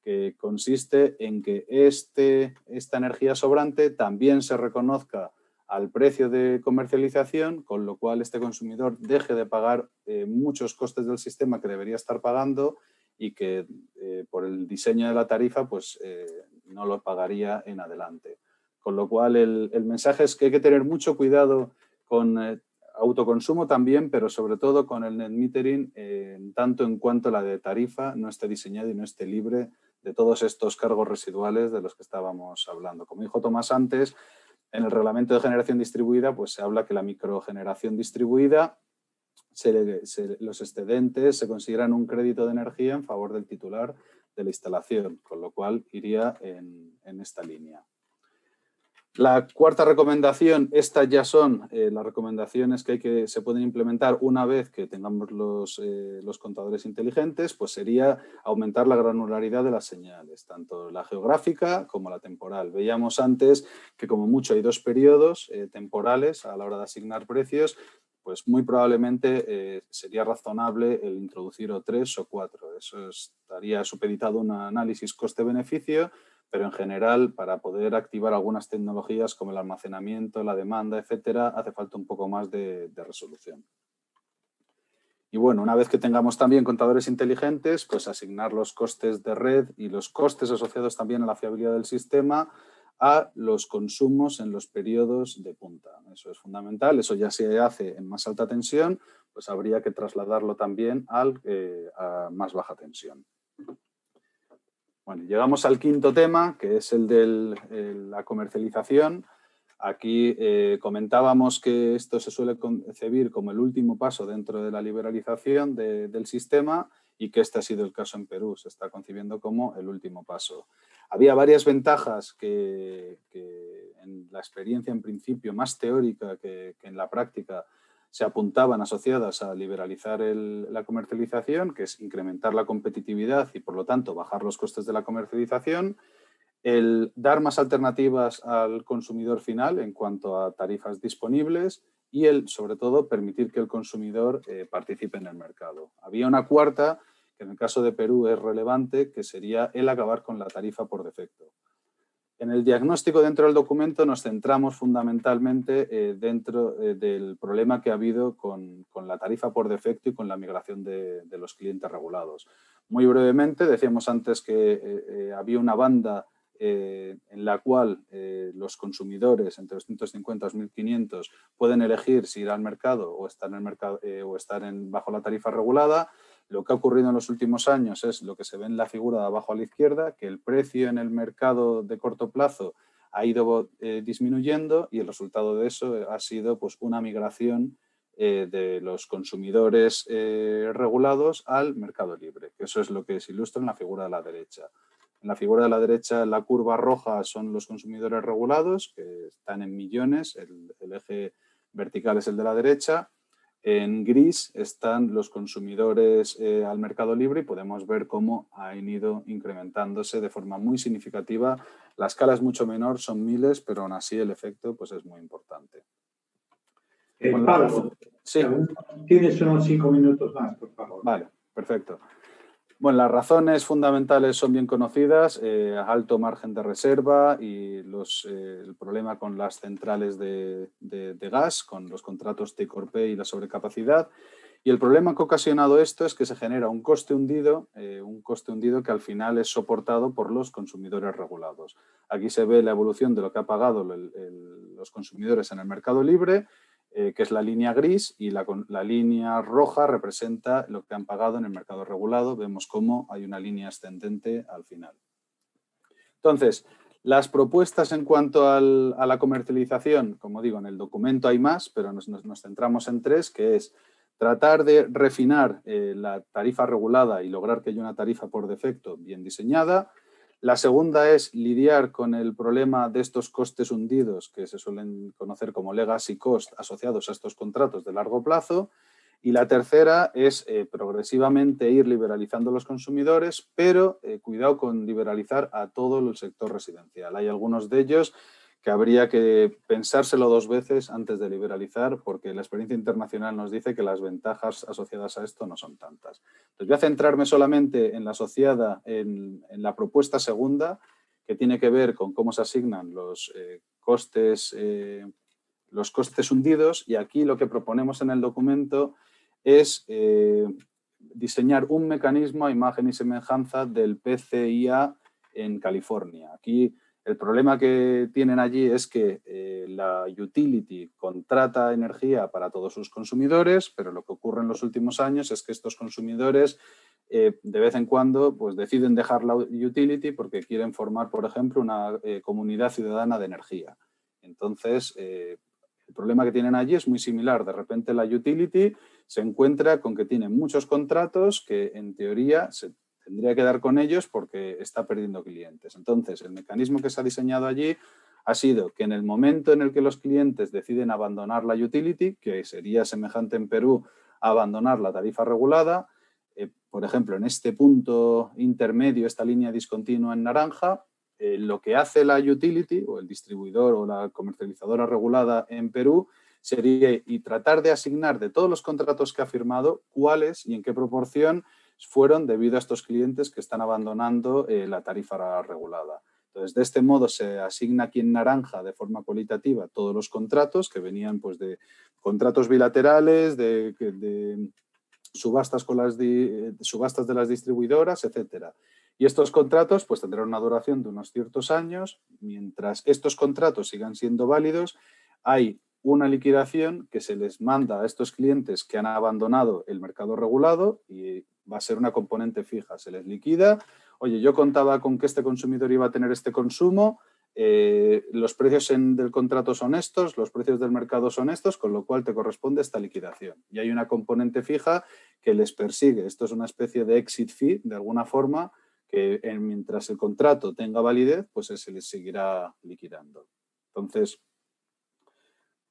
que consiste en que este, esta energía sobrante también se reconozca al precio de comercialización, con lo cual este consumidor deje de pagar eh, muchos costes del sistema que debería estar pagando y que eh, por el diseño de la tarifa pues eh, no lo pagaría en adelante. Con lo cual el, mensaje es que hay que tener mucho cuidado con autoconsumo también, pero sobre todo con el net metering, tanto en cuanto la de tarifa no esté diseñada y no esté libre de todos estos cargos residuales de los que estábamos hablando. Como dijo Tomás antes, en el reglamento de generación distribuida pues, se habla que la microgeneración distribuida, los excedentes se consideran un crédito de energía en favor del titular de la instalación, con lo cual iría en esta línea. La cuarta recomendación, estas ya son eh, las recomendaciones que, se pueden implementar una vez que tengamos eh, los, contadores inteligentes, pues sería aumentar la granularidad de las señales, tanto la geográfica como la temporal. Veíamos antes que como mucho hay dos periodos eh, temporales a la hora de asignar precios, pues muy probablemente sería razonable el introducir o tres o cuatro. Eso estaría supeditado a un análisis coste-beneficio pero en general para poder activar algunas tecnologías como el almacenamiento, la demanda, etcétera, hace falta un poco más de, resolución. Y bueno, una vez que tengamos también contadores inteligentes, pues asignar los costes de red y los costes asociados también a la fiabilidad del sistema a los consumos en los periodos de punta. Eso es fundamental, eso ya se hace en más alta tensión, pues habría que trasladarlo también al, eh, a más baja tensión. Bueno, llegamos al quinto tema, que es el de la comercialización. Aquí eh, comentábamos que esto se suele concebir como el último paso dentro de la liberalización del sistema y que este ha sido el caso en Perú, se está concibiendo como el último paso. Había varias ventajas que, en la experiencia en principio más teórica que en la práctica se apuntaban asociadas a liberalizar la comercialización, que es incrementar la competitividad y, por lo tanto, bajar los costes de la comercialización, el dar más alternativas al consumidor final en cuanto a tarifas disponibles y, el, sobre todo, permitir que el consumidor eh, participe en el mercado. Había una cuarta, que en el caso de Perú es relevante, que sería el acabar con la tarifa por defecto. En el diagnóstico dentro del documento nos centramos fundamentalmente eh, dentro eh, del problema que ha habido con, la tarifa por defecto y con la migración de, los clientes regulados. Muy brevemente, decíamos antes que eh, había una banda en la cual los consumidores entre 250 y 1.500 pueden elegir si ir al mercado o estar, en el mercado, o estar en, bajo la tarifa regulada. Lo que ha ocurrido en los últimos años es lo que se ve en la figura de abajo a la izquierda, que el precio en el mercado de corto plazo ha ido eh, disminuyendo y el resultado de eso eh, ha sido pues, una migración eh, de los consumidores regulados al mercado libre. Eso es lo que se ilustra en la figura de la derecha. En la figura de la derecha, la curva roja son los consumidores regulados, que están en millones, el eje vertical es el de la derecha, en gris están los consumidores eh, al mercado libre y podemos ver cómo han ido incrementándose de forma muy significativa. La escala es mucho menor, son miles, pero aún así el efecto pues, es muy importante. Eh, Pablo, tienes unos cinco minutos más, por favor. Vale, perfecto. Bueno, las razones fundamentales son bien conocidas, eh, alto margen de reserva y eh, el problema con las centrales de, gas, con los contratos t y la sobrecapacidad. Y el problema que ha ocasionado esto es que se genera un coste hundido, eh, un coste hundido que al final es soportado por los consumidores regulados. Aquí se ve la evolución de lo que han pagado los consumidores en el mercado libre eh, que es la línea gris, y la, línea roja representa lo que han pagado en el mercado regulado. Vemos cómo hay una línea ascendente al final. Entonces, las propuestas en cuanto a la comercialización, como digo, en el documento hay más, pero nos, centramos en tres, que es tratar de refinar eh, la tarifa regulada y lograr que haya una tarifa por defecto bien diseñada, la segunda es lidiar con el problema de estos costes hundidos, que se suelen conocer como legacy cost, asociados a estos contratos de largo plazo. Y la tercera es eh, progresivamente ir liberalizando los consumidores, pero eh, cuidado con liberalizar a todo el sector residencial. Hay algunos de ellos que habría que pensárselo dos veces antes de liberalizar, porque la experiencia internacional nos dice que las ventajas asociadas a esto no son tantas. voy a centrarme solamente en la asociada, en, la propuesta segunda, que tiene que ver con cómo se asignan los eh, costes, eh, los costes hundidos, y aquí lo que proponemos en el documento es eh, diseñar un mecanismo a imagen y semejanza del PCIA en California. Aquí el problema que tienen allí es que eh, la utility contrata energía para todos sus consumidores, pero lo que ocurre en los últimos años es que estos consumidores eh, de vez en cuando pues, deciden dejar la utility porque quieren formar, por ejemplo, una eh, comunidad ciudadana de energía. Entonces, el problema que tienen allí es muy similar. De repente la utility se encuentra con que tiene muchos contratos que en teoría se tendría que dar con ellos porque está perdiendo clientes. Entonces, el mecanismo que se ha diseñado allí ha sido que en el momento en el que los clientes deciden abandonar la utility, que sería semejante en Perú abandonar la tarifa regulada, eh, por ejemplo, en este punto intermedio, esta línea discontinua en naranja, eh, lo que hace la utility o el distribuidor o la comercializadora regulada en Perú sería y tratar de asignar de todos los contratos que ha firmado cuáles y en qué proporción fueron debido a estos clientes que están abandonando eh, la tarifa regulada. Entonces, de este modo se asigna aquí en naranja de forma cualitativa todos los contratos que venían pues, de contratos bilaterales, de, subastas, subastas de las distribuidoras, etcétera. Y estos contratos pues, tendrán una duración de unos ciertos años. Mientras estos contratos sigan siendo válidos, hay una liquidación que se les manda a estos clientes que han abandonado el mercado regulado y va a ser una componente fija, se les liquida. Oye, yo contaba con que este consumidor iba a tener este consumo, eh, los precios del contrato son estos, los precios del mercado son estos, con lo cual te corresponde esta liquidación. Y hay una componente fija que les persigue. Esto es una especie de exit fee, de alguna forma, que mientras el contrato tenga validez, pues se les seguirá liquidando. Entonces,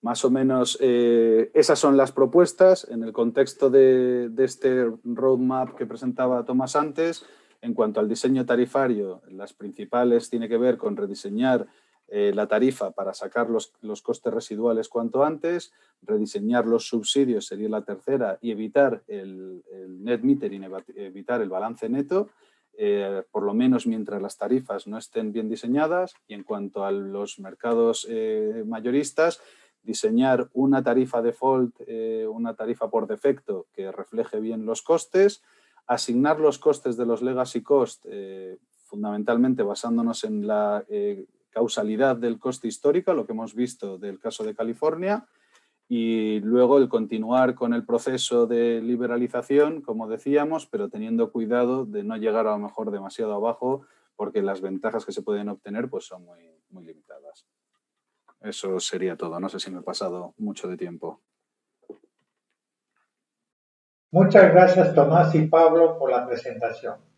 más o menos eh, esas son las propuestas en el contexto de, este roadmap que presentaba Tomás antes. En cuanto al diseño tarifario, las principales tiene que ver con rediseñar eh, la tarifa para sacar los, costes residuales cuanto antes, rediseñar los subsidios sería la tercera y evitar el, el net metering, evitar el balance neto, eh, por lo menos mientras las tarifas no estén bien diseñadas. Y en cuanto a los mercados mayoristas, diseñar una tarifa default, eh, una tarifa por defecto que refleje bien los costes, asignar los costes de los legacy cost, eh, fundamentalmente basándonos en la eh, causalidad del coste histórico, lo que hemos visto del caso de California, y luego el continuar con el proceso de liberalización, como decíamos, pero teniendo cuidado de no llegar a lo mejor demasiado abajo, porque las ventajas que se pueden obtener pues, son muy limitadas eso sería todo. No sé si me he pasado mucho de tiempo. Muchas gracias Tomás y Pablo por la presentación.